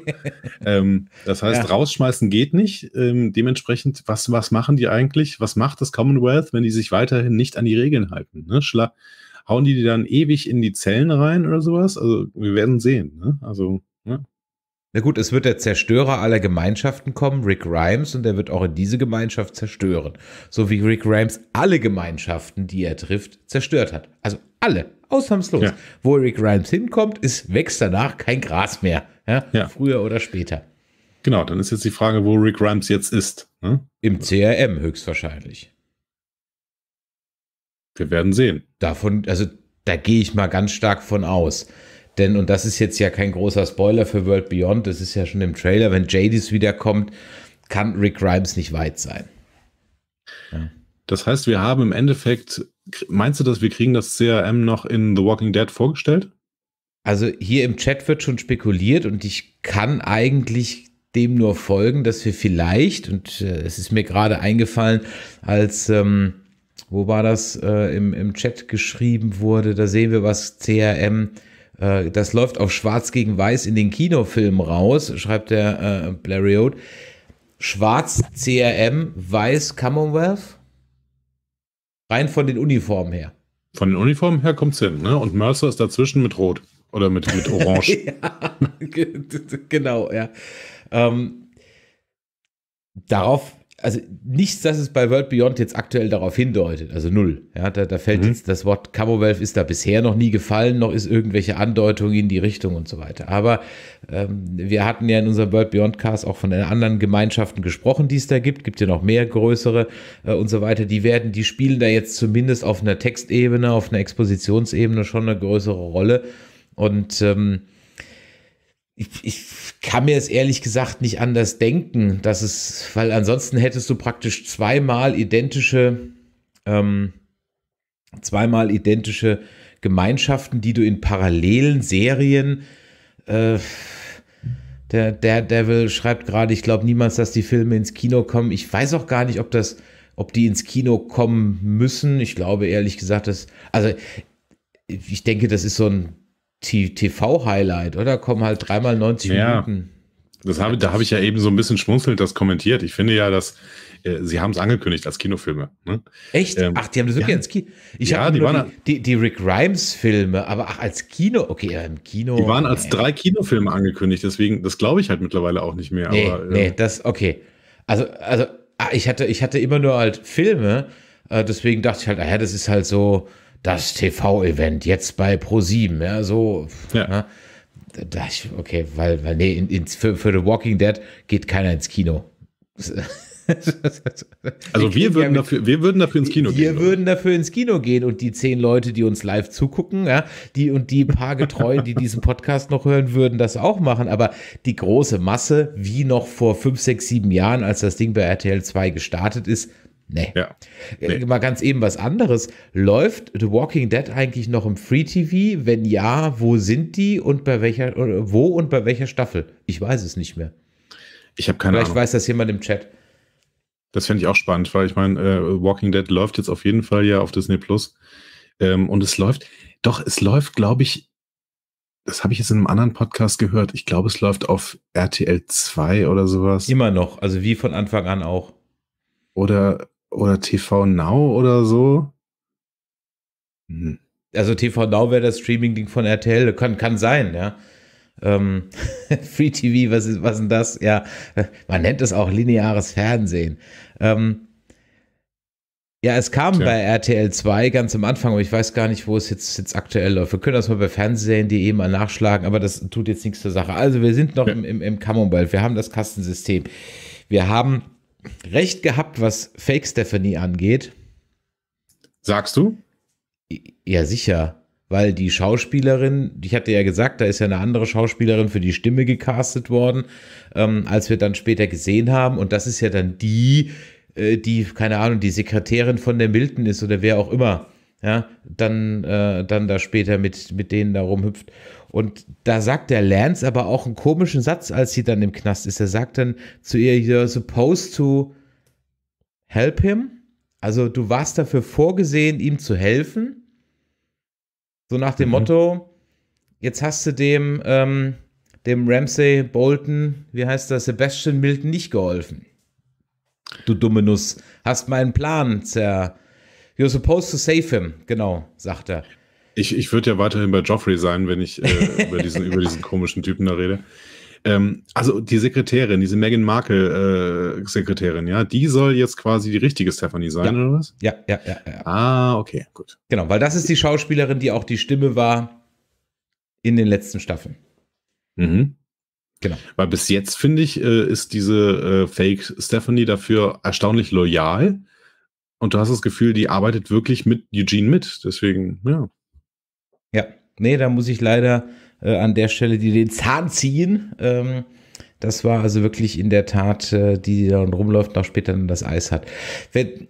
ähm, das heißt, ja. rausschmeißen geht nicht. Ähm, dementsprechend, was, was machen die eigentlich? Was macht das Commonwealth, wenn die sich weiterhin nicht an die Regeln halten? Ne? Schla hauen die die dann ewig in die Zellen rein oder sowas? Also, wir werden sehen. Ne? Also, na gut, es wird der Zerstörer aller Gemeinschaften kommen, Rick Rimes, und er wird auch in diese Gemeinschaft zerstören. So wie Rick Rimes alle Gemeinschaften, die er trifft, zerstört hat. Also alle, ausnahmslos. Ja. Wo Rick Rimes hinkommt, ist, wächst danach kein Gras mehr. Ja? ja? Früher oder später. Genau, dann ist jetzt die Frage, wo Rick Rimes jetzt ist. Ne? Im CRM höchstwahrscheinlich. Wir werden sehen. Davon, also da gehe ich mal ganz stark von aus. Denn, und das ist jetzt ja kein großer Spoiler für World Beyond, das ist ja schon im Trailer, wenn Jadis wiederkommt, kann Rick Grimes nicht weit sein. Ja. Das heißt, wir haben im Endeffekt, meinst du, dass wir kriegen das CRM noch in The Walking Dead vorgestellt? Also hier im Chat wird schon spekuliert und ich kann eigentlich dem nur folgen, dass wir vielleicht, und äh, es ist mir gerade eingefallen, als, ähm, wo war das, äh, im, im Chat geschrieben wurde, da sehen wir, was CRM äh, äh, das läuft auf Schwarz gegen Weiß in den Kinofilmen raus, schreibt der äh, Blariot. Schwarz CRM, Weiß Commonwealth. Rein von den Uniformen her. Von den Uniformen her kommt es hin, ne? Und Mercer ist dazwischen mit Rot oder mit, mit Orange. ja, genau, ja. Ähm, darauf also nichts, dass es bei World Beyond jetzt aktuell darauf hindeutet, also null. Ja, da, da fällt mhm. jetzt das Wort Commonwealth ist da bisher noch nie gefallen, noch ist irgendwelche Andeutung in die Richtung und so weiter. Aber ähm, wir hatten ja in unserem World Beyond Cast auch von den anderen Gemeinschaften gesprochen, die es da gibt. Gibt ja noch mehr größere äh, und so weiter. Die werden, die spielen da jetzt zumindest auf einer Textebene, auf einer Expositionsebene schon eine größere Rolle und ähm, ich, ich kann mir es ehrlich gesagt nicht anders denken, dass es, weil ansonsten hättest du praktisch zweimal identische, ähm, zweimal identische Gemeinschaften, die du in parallelen Serien äh, der Daredevil schreibt gerade, ich glaube niemals, dass die Filme ins Kino kommen. Ich weiß auch gar nicht, ob das, ob die ins Kino kommen müssen. Ich glaube ehrlich gesagt, dass, also ich denke, das ist so ein TV-Highlight, oder? Kommen halt dreimal 90 ja, Minuten. Das habe, da habe ich ja eben so ein bisschen schmunzelnd das kommentiert. Ich finde ja, dass äh, sie haben es angekündigt als Kinofilme. Ne? Echt? Ähm, ach, die haben das wirklich ja, als Kino. Ich ja, die, waren, die, die, die Rick Grimes-Filme, aber ach, als Kino, okay, ja, im Kino. Die waren als äh, drei Kinofilme angekündigt, deswegen, das glaube ich halt mittlerweile auch nicht mehr. Nee, aber, äh, nee, das, okay. Also, also, ah, ich hatte, ich hatte immer nur halt Filme, äh, deswegen dachte ich halt, naja, ah das ist halt so das TV-Event jetzt bei Pro7, ja, so. Ja. Ne? Da ich, okay, weil, weil nee, in, in, für, für The Walking Dead geht keiner ins Kino. also wir würden, ja dafür, wir würden dafür ins Kino wir gehen. Wir würden dafür ins Kino gehen und die zehn Leute, die uns live zugucken, ja, die und die paar Getreuen, die diesen Podcast noch hören, würden das auch machen. Aber die große Masse, wie noch vor fünf, sechs, sieben Jahren, als das Ding bei RTL 2 gestartet ist, Nee. Ja. nee. Äh, mal ganz eben was anderes. Läuft The Walking Dead eigentlich noch im Free TV? Wenn ja, wo sind die und bei welcher, wo und bei welcher Staffel? Ich weiß es nicht mehr. Ich habe keine Vielleicht Ahnung. Vielleicht weiß das jemand im Chat. Das fände ich auch spannend, weil ich meine, äh, Walking Dead läuft jetzt auf jeden Fall ja auf Disney Plus. Ähm, und es läuft, doch, es läuft, glaube ich, das habe ich jetzt in einem anderen Podcast gehört. Ich glaube, es läuft auf RTL 2 oder sowas. Immer noch, also wie von Anfang an auch. Oder oder TV Now oder so. Hm. Also TV Now wäre das Streaming-Ding von RTL. Kann, kann sein, ja. Ähm, Free TV, was ist, was denn das? Ja, man nennt es auch lineares Fernsehen. Ähm, ja, es kam ja. bei RTL 2 ganz am Anfang, aber ich weiß gar nicht, wo es jetzt, jetzt aktuell läuft. Wir können das mal bei Fernsehen.de mal nachschlagen, aber das tut jetzt nichts zur Sache. Also, wir sind noch ja. im, im, im Commonwealth. Wir haben das Kastensystem. Wir haben recht gehabt, was Fake Stephanie angeht. Sagst du? Ja, sicher. Weil die Schauspielerin, ich hatte ja gesagt, da ist ja eine andere Schauspielerin für die Stimme gecastet worden, ähm, als wir dann später gesehen haben. Und das ist ja dann die, äh, die, keine Ahnung, die Sekretärin von der Milton ist oder wer auch immer. Ja, dann, äh, dann da später mit, mit denen da rumhüpft. Und da sagt der Lance aber auch einen komischen Satz, als sie dann im Knast ist. Er sagt dann zu ihr, you're supposed to help him. Also du warst dafür vorgesehen, ihm zu helfen. So nach dem mhm. Motto, jetzt hast du dem, ähm, dem Ramsey Bolton, wie heißt das, Sebastian Milton nicht geholfen. Du dumme Nuss, hast meinen Plan zer... You're supposed to save him, genau, sagt er. Ich, ich würde ja weiterhin bei Joffrey sein, wenn ich äh, über, diesen, über diesen komischen Typen da rede. Ähm, also die Sekretärin, diese Meghan Markle-Sekretärin, äh, ja, die soll jetzt quasi die richtige Stephanie sein, ja. oder was? Ja, ja, ja, ja. Ah, okay, gut. Genau, weil das ist die Schauspielerin, die auch die Stimme war in den letzten Staffeln. Mhm. Genau. Weil bis jetzt, finde ich, äh, ist diese äh, Fake Stephanie dafür erstaunlich loyal. Und du hast das Gefühl, die arbeitet wirklich mit Eugene mit. Deswegen, ja. Ja, nee, da muss ich leider äh, an der Stelle die den Zahn ziehen. Ähm, das war also wirklich in der Tat, äh, die, die dann rumläuft, noch später dann das Eis hat. Wer, äh,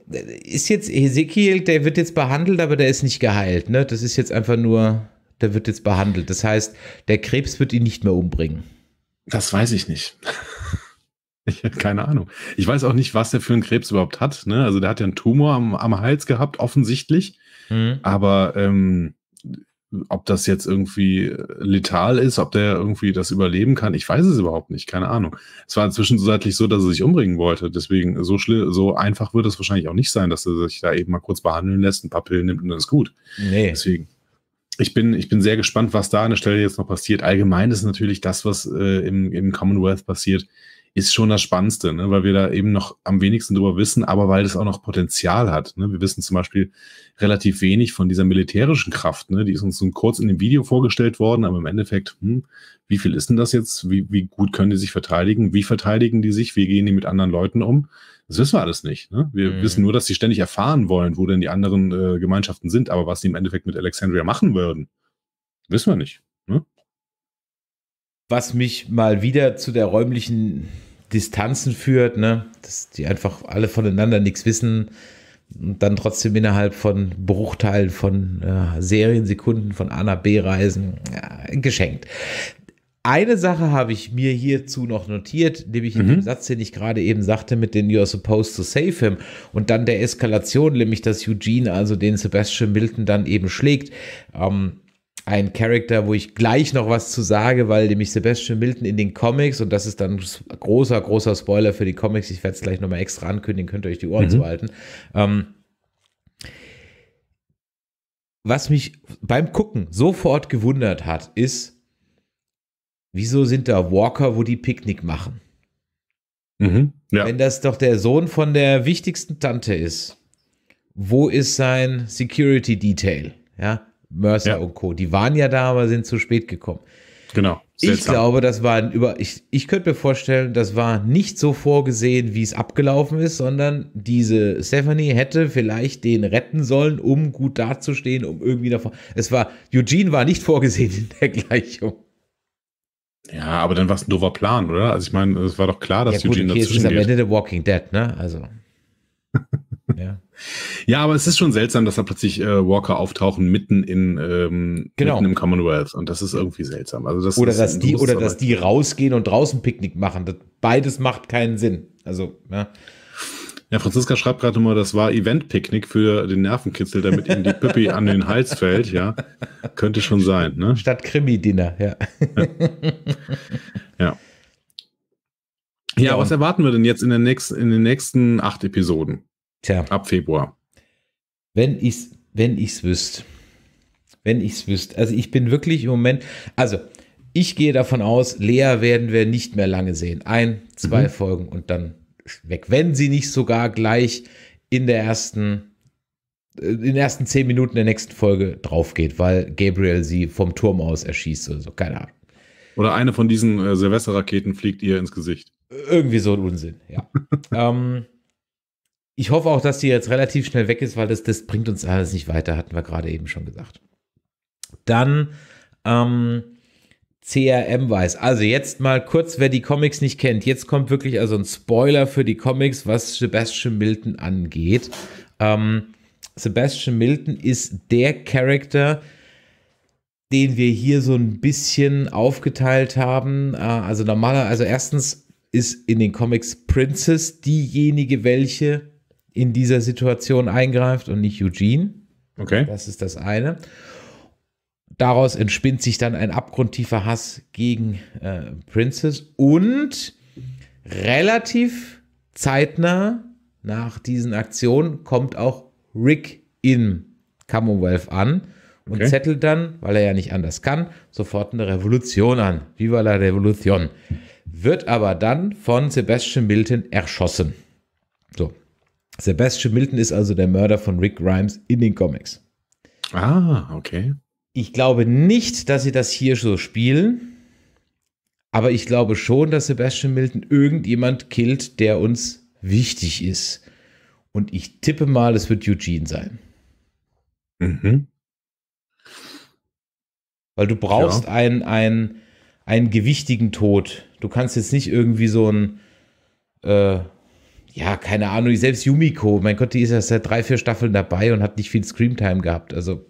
ist jetzt Ezekiel, der wird jetzt behandelt, aber der ist nicht geheilt. Ne? Das ist jetzt einfach nur, der wird jetzt behandelt. Das heißt, der Krebs wird ihn nicht mehr umbringen. Das weiß ich nicht. Ich habe keine Ahnung. Ich weiß auch nicht, was der für einen Krebs überhaupt hat. Ne? Also der hat ja einen Tumor am, am Hals gehabt, offensichtlich. Mhm. Aber ähm, ob das jetzt irgendwie äh, letal ist, ob der irgendwie das überleben kann, ich weiß es überhaupt nicht, keine Ahnung. Es war inzwischen so, dass er sich umbringen wollte. Deswegen, so schlimm, so einfach wird es wahrscheinlich auch nicht sein, dass er sich da eben mal kurz behandeln lässt, ein paar Pillen nimmt und dann ist gut. Nee. Deswegen. Ich bin, ich bin sehr gespannt, was da an der Stelle jetzt noch passiert. Allgemein ist natürlich das, was äh, im, im Commonwealth passiert, ist schon das Spannendste, ne? weil wir da eben noch am wenigsten drüber wissen, aber weil das auch noch Potenzial hat. Ne? Wir wissen zum Beispiel relativ wenig von dieser militärischen Kraft. Ne? Die ist uns so kurz in dem Video vorgestellt worden, aber im Endeffekt, hm, wie viel ist denn das jetzt? Wie, wie gut können die sich verteidigen? Wie verteidigen die sich? Wie gehen die mit anderen Leuten um? Das wissen wir alles nicht. Ne? Wir mhm. wissen nur, dass sie ständig erfahren wollen, wo denn die anderen äh, Gemeinschaften sind, aber was sie im Endeffekt mit Alexandria machen würden, wissen wir nicht. Ne? was mich mal wieder zu der räumlichen Distanzen führt, ne? dass die einfach alle voneinander nichts wissen und dann trotzdem innerhalb von Bruchteilen von äh, Seriensekunden von A nach B reisen, ja, äh, geschenkt. Eine Sache habe ich mir hierzu noch notiert, nämlich mhm. in dem mhm. Satz, den ich gerade eben sagte, mit den You're supposed to save him und dann der Eskalation, nämlich dass Eugene also den Sebastian Milton dann eben schlägt. Ähm, ein Charakter, wo ich gleich noch was zu sage, weil nämlich Sebastian Milton in den Comics, und das ist dann großer, großer Spoiler für die Comics, ich werde es gleich nochmal extra ankündigen, könnt ihr euch die Ohren mhm. zuhalten. Ähm, was mich beim Gucken sofort gewundert hat, ist, wieso sind da Walker, wo die Picknick machen? Mhm, ja. Wenn das doch der Sohn von der wichtigsten Tante ist, wo ist sein Security Detail? Ja, Mercer ja. und Co. Die waren ja da, aber sind zu spät gekommen. Genau. Seltsam. Ich glaube, das war ein über. Ich, ich könnte mir vorstellen, das war nicht so vorgesehen, wie es abgelaufen ist, sondern diese Stephanie hätte vielleicht den retten sollen, um gut dazustehen, um irgendwie davon. Es war. Eugene war nicht vorgesehen in der Gleichung. Ja, aber dann war es ein doofer Plan, oder? Also ich meine, es war doch klar, dass ja, gut, Eugene okay, dazwischen ist. am Ende der Walking Dead, ne? Also. Ja. ja, aber es ist schon seltsam, dass da plötzlich äh, Walker auftauchen mitten in ähm, genau. mitten im Commonwealth und das ist irgendwie seltsam. Also das oder ist, dass die oder dass die rausgehen und draußen Picknick machen. Das, beides macht keinen Sinn. Also ja. Ja, Franziska schreibt gerade mal, das war Event-Picknick für den Nervenkitzel, damit ihm die Pippi an den Hals fällt, ja. Könnte schon sein, ne? Statt Krimi-Dinner, ja. ja. Ja, was erwarten wir denn jetzt in, der nächsten, in den nächsten acht Episoden? Tja. Ab Februar. Wenn ich's, wenn ich's wüsste. Wenn ich's wüsste. Also ich bin wirklich im Moment, also ich gehe davon aus, Lea werden wir nicht mehr lange sehen. Ein, zwei mhm. Folgen und dann weg. Wenn sie nicht sogar gleich in der ersten, äh, in den ersten zehn Minuten der nächsten Folge drauf geht, weil Gabriel sie vom Turm aus erschießt oder so. Keine Ahnung. Oder eine von diesen äh, Silvesterraketen fliegt ihr ins Gesicht. Irgendwie so ein Unsinn, ja. ähm, ich hoffe auch, dass die jetzt relativ schnell weg ist, weil das, das bringt uns alles nicht weiter, hatten wir gerade eben schon gesagt. Dann ähm, CRM-Weiß. Also jetzt mal kurz, wer die Comics nicht kennt. Jetzt kommt wirklich also ein Spoiler für die Comics, was Sebastian Milton angeht. Ähm, Sebastian Milton ist der Charakter, den wir hier so ein bisschen aufgeteilt haben. Äh, also normaler, also erstens ist in den Comics Princess diejenige, welche in dieser Situation eingreift und nicht Eugene. Okay. Das ist das eine. Daraus entspinnt sich dann ein abgrundtiefer Hass gegen äh, Princess und relativ zeitnah nach diesen Aktionen kommt auch Rick in Commonwealth an und okay. zettelt dann, weil er ja nicht anders kann, sofort eine Revolution an. Viva la Revolution. Wird aber dann von Sebastian Milton erschossen. So, Sebastian Milton ist also der Mörder von Rick Grimes in den Comics. Ah, okay. Ich glaube nicht, dass sie das hier so spielen, aber ich glaube schon, dass Sebastian Milton irgendjemand killt, der uns wichtig ist. Und ich tippe mal, es wird Eugene sein. Mhm. Weil du brauchst ja. einen, einen, einen gewichtigen Tod. Du kannst jetzt nicht irgendwie so ein äh, ja, keine Ahnung, selbst Yumiko, mein Gott, die ist ja seit drei, vier Staffeln dabei und hat nicht viel Screamtime gehabt. Also,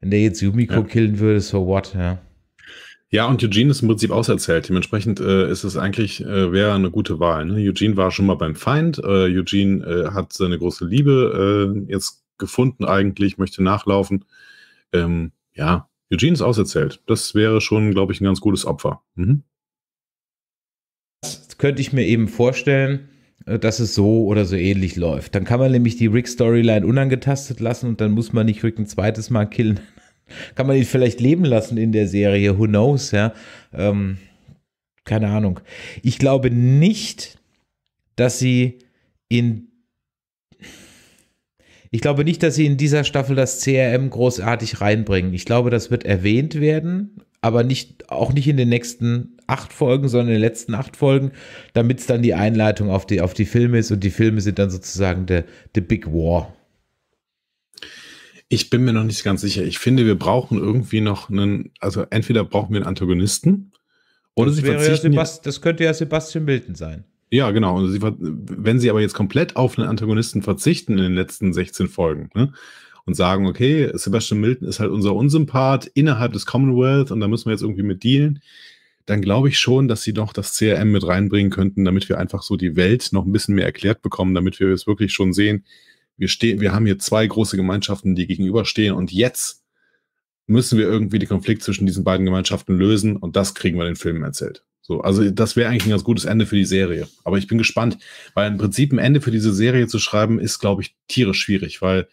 wenn der jetzt Yumiko ja. killen würde, so what, ja. Ja, und Eugene ist im Prinzip auserzählt. Dementsprechend äh, ist es eigentlich, äh, wäre eine gute Wahl. Ne? Eugene war schon mal beim Feind. Äh, Eugene äh, hat seine große Liebe äh, jetzt gefunden eigentlich, möchte nachlaufen. Ähm, ja, Eugene ist auserzählt. Das wäre schon, glaube ich, ein ganz gutes Opfer. Mhm. Das könnte ich mir eben vorstellen. Äh, dass es so oder so ähnlich läuft. Dann kann man nämlich die Rick-Storyline unangetastet lassen und dann muss man nicht Rick ein zweites Mal killen. kann man ihn vielleicht leben lassen in der Serie, who knows, ja. Ähm, keine Ahnung. Ich glaube nicht, dass sie in ich glaube nicht, dass sie in dieser Staffel das CRM großartig reinbringen. Ich glaube, das wird erwähnt werden, aber nicht, auch nicht in den nächsten acht Folgen, sondern in den letzten acht Folgen, damit es dann die Einleitung auf die, auf die Filme ist und die Filme sind dann sozusagen der the, the Big War. Ich bin mir noch nicht ganz sicher. Ich finde, wir brauchen irgendwie noch einen, also entweder brauchen wir einen Antagonisten oder das sie verzichten. Ja das könnte ja Sebastian Milton sein. Ja, genau. Und also sie, wenn sie aber jetzt komplett auf einen Antagonisten verzichten in den letzten 16 Folgen ne, und sagen, okay, Sebastian Milton ist halt unser Unsympath innerhalb des Commonwealth und da müssen wir jetzt irgendwie mit dealen, dann glaube ich schon, dass sie noch das CRM mit reinbringen könnten, damit wir einfach so die Welt noch ein bisschen mehr erklärt bekommen, damit wir es wirklich schon sehen. Wir, stehen, wir haben hier zwei große Gemeinschaften, die gegenüberstehen und jetzt müssen wir irgendwie den Konflikt zwischen diesen beiden Gemeinschaften lösen und das kriegen wir den Filmen erzählt. So, also das wäre eigentlich ein ganz gutes Ende für die Serie. Aber ich bin gespannt, weil im Prinzip ein Ende für diese Serie zu schreiben, ist, glaube ich, tierisch schwierig, weil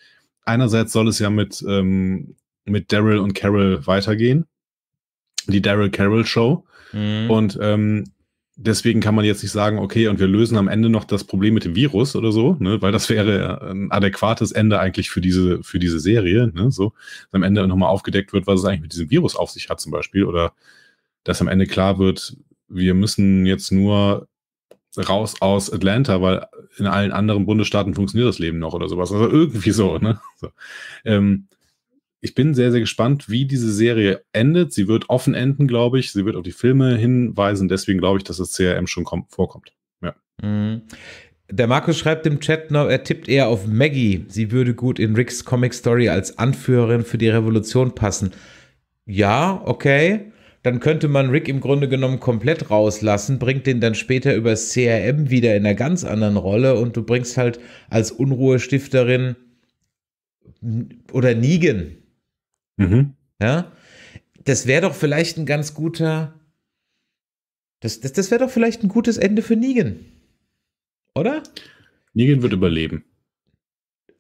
einerseits soll es ja mit, ähm, mit Daryl und Carol weitergehen. Die Daryl Carol Show. Mhm. Und ähm, deswegen kann man jetzt nicht sagen, okay, und wir lösen am Ende noch das Problem mit dem Virus oder so, ne, weil das wäre äh, ein adäquates Ende eigentlich für diese, für diese Serie, ne, so, dass am Ende nochmal aufgedeckt wird, was es eigentlich mit diesem Virus auf sich hat zum Beispiel oder dass am Ende klar wird, wir müssen jetzt nur raus aus Atlanta, weil in allen anderen Bundesstaaten funktioniert das Leben noch oder sowas. Also irgendwie so, ne? So. Ähm, ich bin sehr, sehr gespannt, wie diese Serie endet. Sie wird offen enden, glaube ich. Sie wird auf die Filme hinweisen. Deswegen glaube ich, dass das CRM schon vorkommt. Ja. Mhm. Der Markus schreibt im Chat noch, er tippt eher auf Maggie. Sie würde gut in Ricks Comic Story als Anführerin für die Revolution passen. Ja, okay. Dann könnte man Rick im Grunde genommen komplett rauslassen, bringt den dann später über CRM wieder in einer ganz anderen Rolle und du bringst halt als Unruhestifterin oder Negan Mhm. Ja, das wäre doch vielleicht ein ganz guter, das, das, das wäre doch vielleicht ein gutes Ende für Negan. Oder? Negan wird überleben.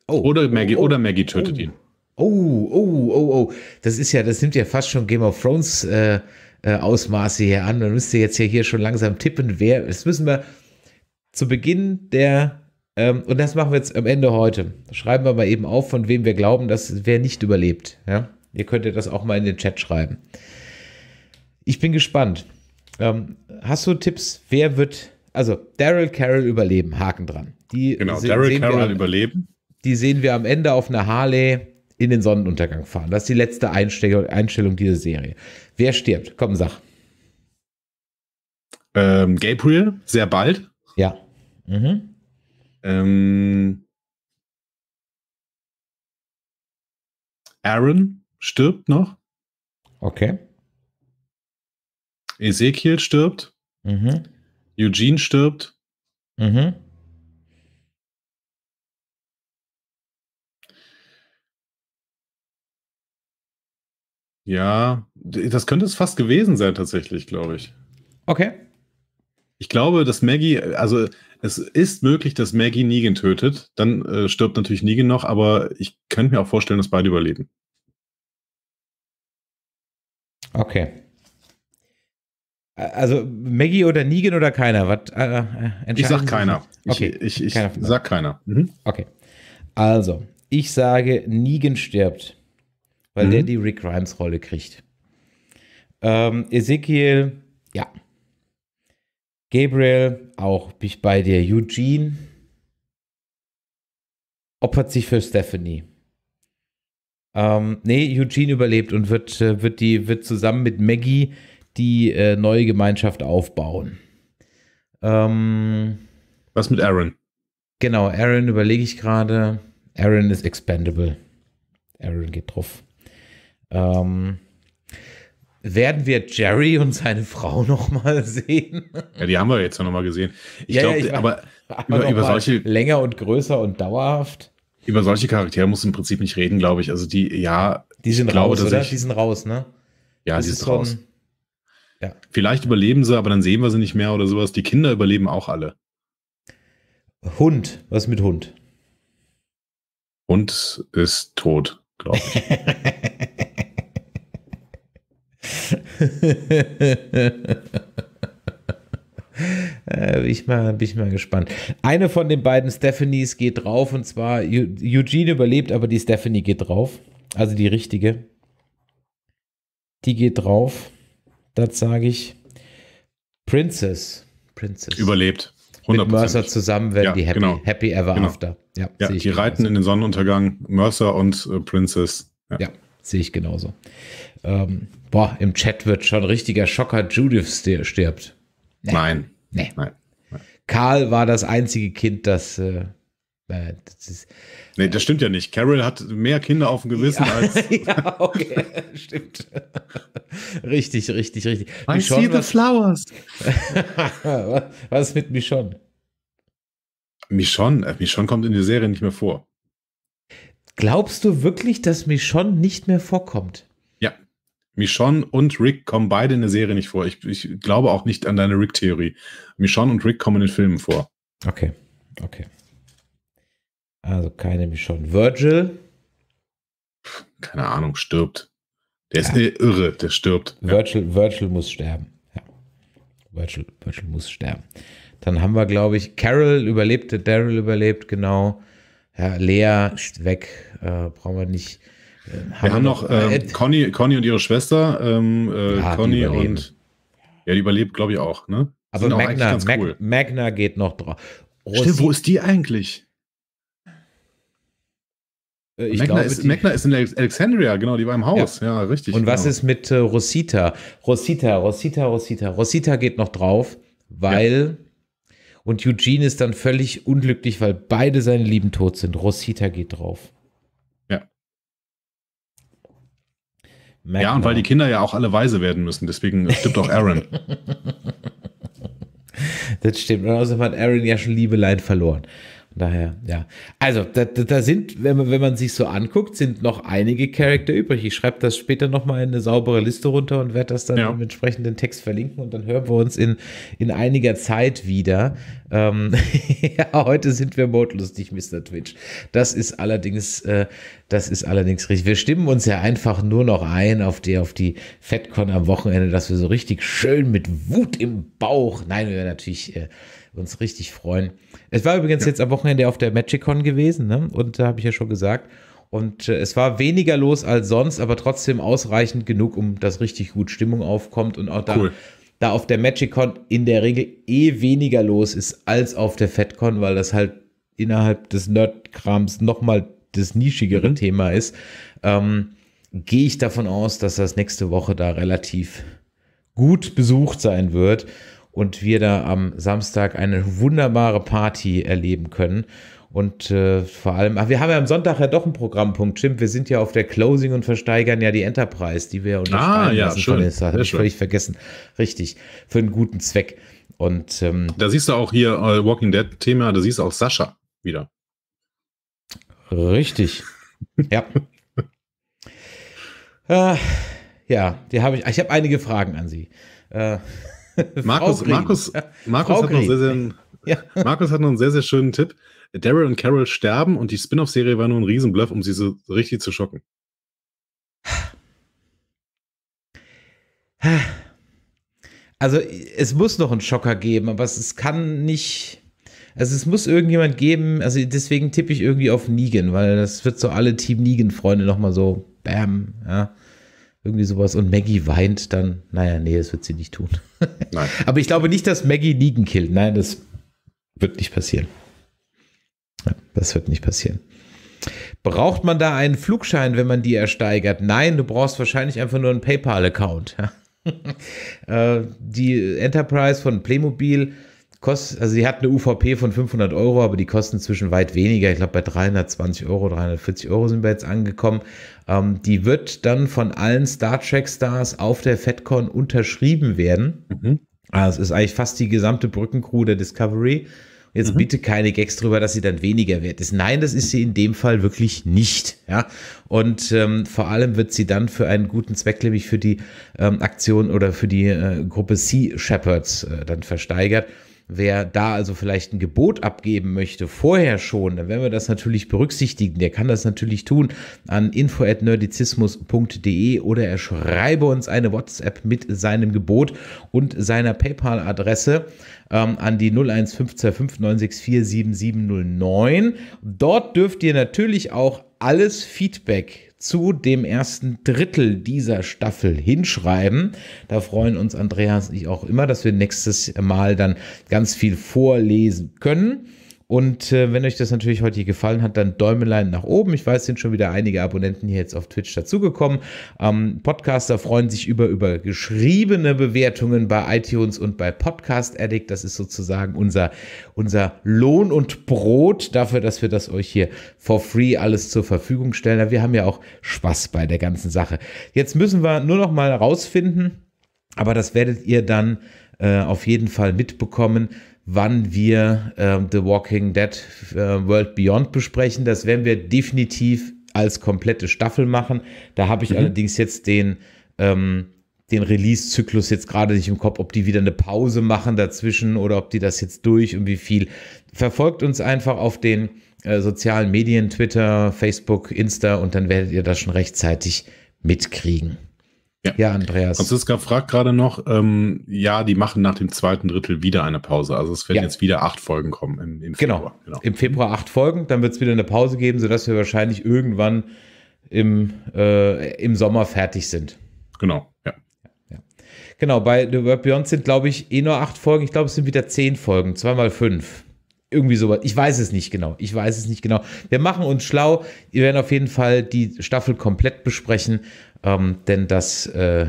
Oh, oder Maggie, oh, oh, oder Maggie tötet oh. ihn. Oh, oh, oh, oh. Das ist ja, das nimmt ja fast schon Game of Thrones äh, äh, Ausmaße hier an. Man müsste jetzt ja hier schon langsam tippen, wer. Das müssen wir zu Beginn der, ähm, und das machen wir jetzt am Ende heute. Schreiben wir mal eben auf, von wem wir glauben, dass wer nicht überlebt. Ja. Ihr könnt ihr das auch mal in den Chat schreiben. Ich bin gespannt. Ähm, hast du Tipps? Wer wird, also Daryl Carroll überleben? Haken dran. Die genau, Daryl Carroll am, überleben. Die sehen wir am Ende auf einer Harley in den Sonnenuntergang fahren. Das ist die letzte Einstellung, Einstellung dieser Serie. Wer stirbt? Komm, sag. Ähm, Gabriel, sehr bald. Ja. Mhm. Ähm, Aaron stirbt noch. Okay. Ezekiel stirbt. Mhm. Eugene stirbt. Mhm. Ja, das könnte es fast gewesen sein, tatsächlich, glaube ich. Okay. Ich glaube, dass Maggie, also es ist möglich, dass Maggie Negan tötet. Dann äh, stirbt natürlich Negan noch, aber ich könnte mir auch vorstellen, dass beide überleben. Okay. Also Maggie oder Negan oder keiner? Was, äh, äh ich sag keiner. Okay. Ich, ich, ich keiner sag keiner. Mhm. Okay. Also, ich sage, Negan stirbt, weil mhm. der die Rick Grimes Rolle kriegt. Ähm, Ezekiel, ja. Gabriel, auch bin ich bei dir. Eugene opfert sich für Stephanie. Ähm, nee, Eugene überlebt und wird, äh, wird, die, wird zusammen mit Maggie die äh, neue Gemeinschaft aufbauen. Ähm, Was mit Aaron? Genau, Aaron überlege ich gerade. Aaron ist expendable. Aaron geht drauf. Ähm, werden wir Jerry und seine Frau nochmal sehen? Ja, die haben wir jetzt ja nochmal gesehen. Ich ja, glaube, ja, aber über, über solche. Länger und größer und dauerhaft. Über solche Charaktere muss im Prinzip nicht reden, glaube ich. Also die, ja. Die sind glaube, raus, oder? Ich, die sind raus, ne? Ja, das die sind raus. Ja. Vielleicht überleben sie, aber dann sehen wir sie nicht mehr oder sowas. Die Kinder überleben auch alle. Hund, was mit Hund? Hund ist tot, glaube ich. Äh, bin, ich mal, bin ich mal gespannt. Eine von den beiden Stephanies geht drauf und zwar Eugene überlebt, aber die Stephanie geht drauf. Also die richtige. Die geht drauf. Das sage ich. Princess. Princess. Überlebt. 100%. Mit Mercer zusammen werden ja, die happy, genau. happy ever genau. after. Ja, ja die genauso. reiten in den Sonnenuntergang. Mercer und äh, Princess. Ja, ja sehe ich genauso. Ähm, boah, im Chat wird schon richtiger Schocker. Judith stirbt. Nein. Nee. Nein. Nein. Karl war das einzige Kind, das. Äh, äh, das ist, nee, das stimmt ja nicht. Carol hat mehr Kinder auf dem Gewissen ja, als. ja, okay, stimmt. richtig, richtig, richtig. I Michonne, see the flowers. was ist mit Michonne? Michonne, äh, Michonne kommt in der Serie nicht mehr vor. Glaubst du wirklich, dass Michonne nicht mehr vorkommt? Michonne und Rick kommen beide in der Serie nicht vor. Ich, ich glaube auch nicht an deine Rick-Theorie. Michonne und Rick kommen in den Filmen vor. Okay, okay. Also keine Michonne. Virgil? Keine Ahnung, stirbt. Der ist ja. irre, der stirbt. Virgil, ja. Virgil muss sterben. Ja. Virgil, Virgil muss sterben. Dann haben wir, glaube ich, Carol überlebte, Daryl überlebt, genau. Ja, Lea ist weg, äh, brauchen wir nicht. Wir, wir haben noch äh, ähm, Conny, Conny und ihre Schwester. Ähm, äh, ja, Conny und. Ja, die überlebt, glaube ich, auch. Ne? Aber Sind Magna, Mag cool. Magna geht noch drauf. Oh, Stimmt, wo ist die eigentlich? Äh, ich Magna, glaube, ist, Magna ist in Alexandria, genau, die war im Haus. Ja, ja richtig. Und was genau. ist mit äh, Rosita? Rosita, Rosita, Rosita. Rosita geht noch drauf, weil. Ja. Und Eugene ist dann völlig unglücklich, weil beide seine Lieben tot sind. Rosita geht drauf. Mac ja, und weil die Kinder ja auch alle weise werden müssen, deswegen stimmt auch Aaron. das stimmt. Und außerdem hat Aaron ja schon Liebeleid verloren. Daher, ja. Also, da, da sind, wenn man, wenn man sich so anguckt, sind noch einige Charakter übrig. Ich schreibe das später nochmal in eine saubere Liste runter und werde das dann ja. im entsprechenden Text verlinken und dann hören wir uns in, in einiger Zeit wieder. Ähm, ja, heute sind wir modlustig, Mr. Twitch. Das ist allerdings, äh, das ist allerdings richtig. Wir stimmen uns ja einfach nur noch ein auf die, auf die FedCon am Wochenende, dass wir so richtig schön mit Wut im Bauch, nein, wir werden natürlich äh, uns richtig freuen es war übrigens ja. jetzt am Wochenende auf der MagicCon gewesen, ne? Und da habe ich ja schon gesagt. Und äh, es war weniger los als sonst, aber trotzdem ausreichend genug, um dass richtig gut Stimmung aufkommt und auch da. Cool. Da auf der MagicCon in der Regel eh weniger los ist als auf der FedCon, weil das halt innerhalb des Nerd-Krams nochmal das nischigere mhm. Thema ist, ähm, gehe ich davon aus, dass das nächste Woche da relativ gut besucht sein wird und wir da am Samstag eine wunderbare Party erleben können. Und äh, vor allem, ach, wir haben ja am Sonntag ja doch ein Programmpunkt, Jim. Wir sind ja auf der Closing und versteigern ja die Enterprise, die wir unterschreiben ah, ja, lassen schön. von Habe ich völlig vergessen. Richtig, für einen guten Zweck. Und ähm, da siehst du auch hier uh, Walking Dead Thema, da siehst du auch Sascha wieder. Richtig. ja. äh, ja, die habe ich. Ich habe einige Fragen an Sie. Äh, Markus, Markus, Markus, hat noch sehr, sehr, ja. Markus hat noch einen sehr, sehr schönen Tipp. Daryl und Carol sterben und die Spin-off-Serie war nur ein Riesenbluff, um sie so richtig zu schocken. Also es muss noch einen Schocker geben, aber es, es kann nicht. Also es muss irgendjemand geben, also deswegen tippe ich irgendwie auf Negan, weil das wird so alle Team Negan-Freunde nochmal so, bam, ja irgendwie sowas. Und Maggie weint dann. Naja, nee, das wird sie nicht tun. Nein. Aber ich glaube nicht, dass Maggie Negan killt. Nein, das wird nicht passieren. das wird nicht passieren. Braucht man da einen Flugschein, wenn man die ersteigert? Nein, du brauchst wahrscheinlich einfach nur einen PayPal-Account. Äh, die Enterprise von Playmobil Kost, also die hat eine UVP von 500 Euro, aber die kosten zwischen weit weniger. Ich glaube, bei 320 Euro, 340 Euro sind wir jetzt angekommen. Ähm, die wird dann von allen Star Trek Stars auf der FedCon unterschrieben werden. Mhm. Also es ist eigentlich fast die gesamte Brückencrew der Discovery. Jetzt mhm. bitte keine Gags drüber, dass sie dann weniger wert ist. Nein, das ist sie in dem Fall wirklich nicht. Ja? Und ähm, vor allem wird sie dann für einen guten Zweck, nämlich für die ähm, Aktion oder für die äh, Gruppe Sea Shepherds äh, dann versteigert. Wer da also vielleicht ein Gebot abgeben möchte, vorher schon, dann werden wir das natürlich berücksichtigen. Der kann das natürlich tun an info.nerdizismus.de oder er schreibe uns eine WhatsApp mit seinem Gebot und seiner PayPal-Adresse ähm, an die 01525 964 7709. Dort dürft ihr natürlich auch alles Feedback zu dem ersten Drittel dieser Staffel hinschreiben. Da freuen uns Andreas und ich auch immer, dass wir nächstes Mal dann ganz viel vorlesen können. Und äh, wenn euch das natürlich heute hier gefallen hat, dann Däumelein nach oben. Ich weiß, sind schon wieder einige Abonnenten hier jetzt auf Twitch dazugekommen. Ähm, Podcaster freuen sich über, über geschriebene Bewertungen bei iTunes und bei Podcast Addict. Das ist sozusagen unser, unser Lohn und Brot dafür, dass wir das euch hier for free alles zur Verfügung stellen. Wir haben ja auch Spaß bei der ganzen Sache. Jetzt müssen wir nur noch mal rausfinden, aber das werdet ihr dann äh, auf jeden Fall mitbekommen wann wir äh, The Walking Dead äh, World Beyond besprechen. Das werden wir definitiv als komplette Staffel machen. Da habe ich mhm. allerdings jetzt den, ähm, den Release-Zyklus jetzt gerade nicht im Kopf, ob die wieder eine Pause machen dazwischen oder ob die das jetzt durch und wie viel. Verfolgt uns einfach auf den äh, sozialen Medien, Twitter, Facebook, Insta und dann werdet ihr das schon rechtzeitig mitkriegen. Ja. ja, Andreas. Franziska fragt gerade noch, ähm, ja, die machen nach dem zweiten Drittel wieder eine Pause. Also es werden ja. jetzt wieder acht Folgen kommen im, im genau. Februar. Genau. Im Februar acht Folgen, dann wird es wieder eine Pause geben, sodass wir wahrscheinlich irgendwann im, äh, im Sommer fertig sind. Genau, ja. ja. Genau, bei The World Beyond sind, glaube ich, eh nur acht Folgen. Ich glaube, es sind wieder zehn Folgen, zweimal fünf. Irgendwie sowas. Ich weiß es nicht genau. Ich weiß es nicht genau. Wir machen uns schlau. Wir werden auf jeden Fall die Staffel komplett besprechen ähm, denn das äh,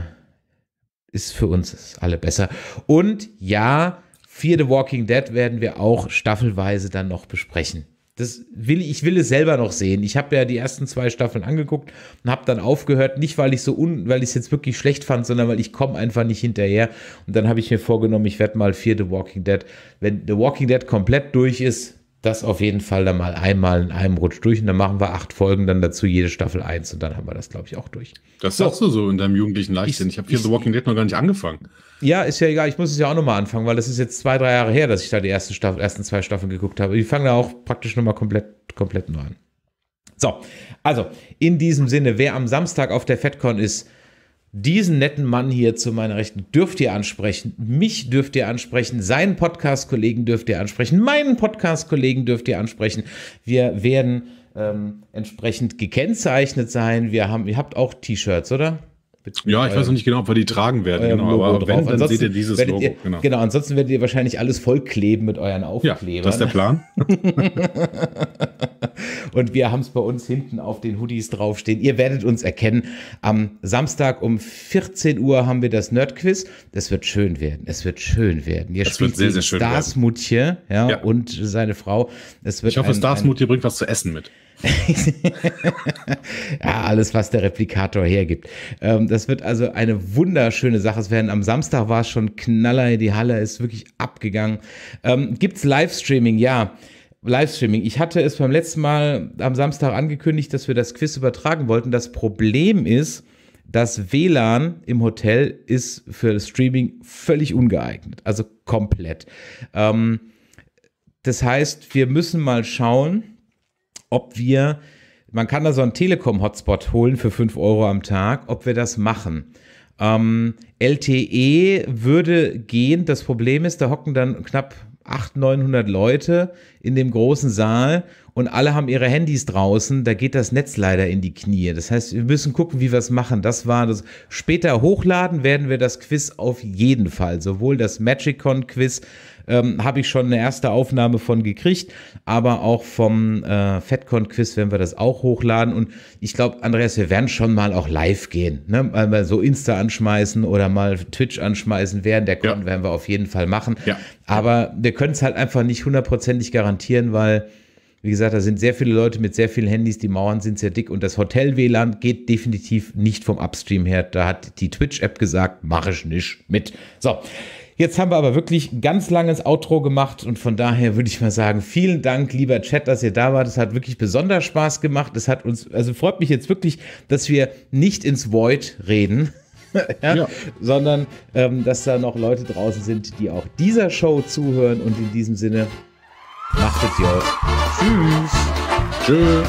ist für uns alle besser. Und ja, für The Walking Dead werden wir auch staffelweise dann noch besprechen. Das will ich will es selber noch sehen. Ich habe ja die ersten zwei Staffeln angeguckt und habe dann aufgehört, nicht weil ich so un, weil ich es jetzt wirklich schlecht fand, sondern weil ich komme einfach nicht hinterher. Und dann habe ich mir vorgenommen, ich werde mal vier The Walking Dead, wenn The Walking Dead komplett durch ist, das auf jeden Fall dann mal einmal in einem Rutsch durch und dann machen wir acht Folgen dann dazu, jede Staffel eins und dann haben wir das, glaube ich, auch durch. Das so. sagst du so in deinem jugendlichen Leichtsinn. Ich, ich habe hier ich, The Walking Dead noch gar nicht angefangen. Ja, ist ja egal. Ich muss es ja auch nochmal anfangen, weil das ist jetzt zwei, drei Jahre her, dass ich da die ersten, Staffel, ersten zwei Staffeln geguckt habe. Ich fange da auch praktisch nochmal komplett, komplett neu an. So, also in diesem Sinne, wer am Samstag auf der FedCon ist, diesen netten Mann hier zu meiner Rechten dürft ihr ansprechen, mich dürft ihr ansprechen, seinen Podcast-Kollegen dürft ihr ansprechen, meinen Podcast-Kollegen dürft ihr ansprechen. Wir werden ähm, entsprechend gekennzeichnet sein. Wir haben, ihr habt auch T-Shirts, oder? Ja, ich weiß noch nicht genau, ob wir die tragen werden, genau, aber drauf. wenn, dann ansonsten seht ihr dieses Logo. Ihr, genau. genau. ansonsten werdet ihr wahrscheinlich alles vollkleben mit euren Aufklebern. Ja, das ist der Plan. Und wir haben es bei uns hinten auf den Hoodies draufstehen. Ihr werdet uns erkennen. Am Samstag um 14 Uhr haben wir das Nerdquiz. Das wird schön werden. Es wird schön werden. Ihr das spielt sehr, sehr schön werden. Mutje ja, ja, und seine Frau. Es wird ich hoffe, ein, Stars Mutje bringt was zu essen mit. ja, alles, was der Replikator hergibt. Ähm, das wird also eine wunderschöne Sache. Es werden am Samstag war es schon Knaller, die Halle ist wirklich abgegangen. Ähm, es Livestreaming? Ja. Livestreaming. Ich hatte es beim letzten Mal am Samstag angekündigt, dass wir das Quiz übertragen wollten. Das Problem ist, das WLAN im Hotel ist für Streaming völlig ungeeignet, also komplett. Ähm, das heißt, wir müssen mal schauen, ob wir, man kann da so einen Telekom-Hotspot holen für 5 Euro am Tag, ob wir das machen. Ähm, LTE würde gehen, das Problem ist, da hocken dann knapp 800, 900 Leute in dem großen Saal und alle haben ihre Handys draußen, da geht das Netz leider in die Knie. Das heißt, wir müssen gucken, wie wir es machen. Das war das. Später hochladen werden wir das Quiz auf jeden Fall. Sowohl das MagicCon-Quiz ähm, habe ich schon eine erste Aufnahme von gekriegt, aber auch vom äh, Fatcon Quiz werden wir das auch hochladen und ich glaube, Andreas, wir werden schon mal auch live gehen, ne? mal so Insta anschmeißen oder mal Twitch anschmeißen, werden, der Con ja. werden wir auf jeden Fall machen, ja. aber wir können es halt einfach nicht hundertprozentig garantieren, weil wie gesagt, da sind sehr viele Leute mit sehr vielen Handys, die Mauern sind sehr dick und das Hotel-WLAN geht definitiv nicht vom Upstream her. Da hat die Twitch-App gesagt, mache ich nicht mit. So, Jetzt haben wir aber wirklich ganz langes Outro gemacht und von daher würde ich mal sagen, vielen Dank, lieber Chat, dass ihr da wart. Es hat wirklich besonders Spaß gemacht. Es hat uns, also freut mich jetzt wirklich, dass wir nicht ins Void reden. ja, ja. Sondern ähm, dass da noch Leute draußen sind, die auch dieser Show zuhören. Und in diesem Sinne, macht es ihr. Tschüss. Tschüss.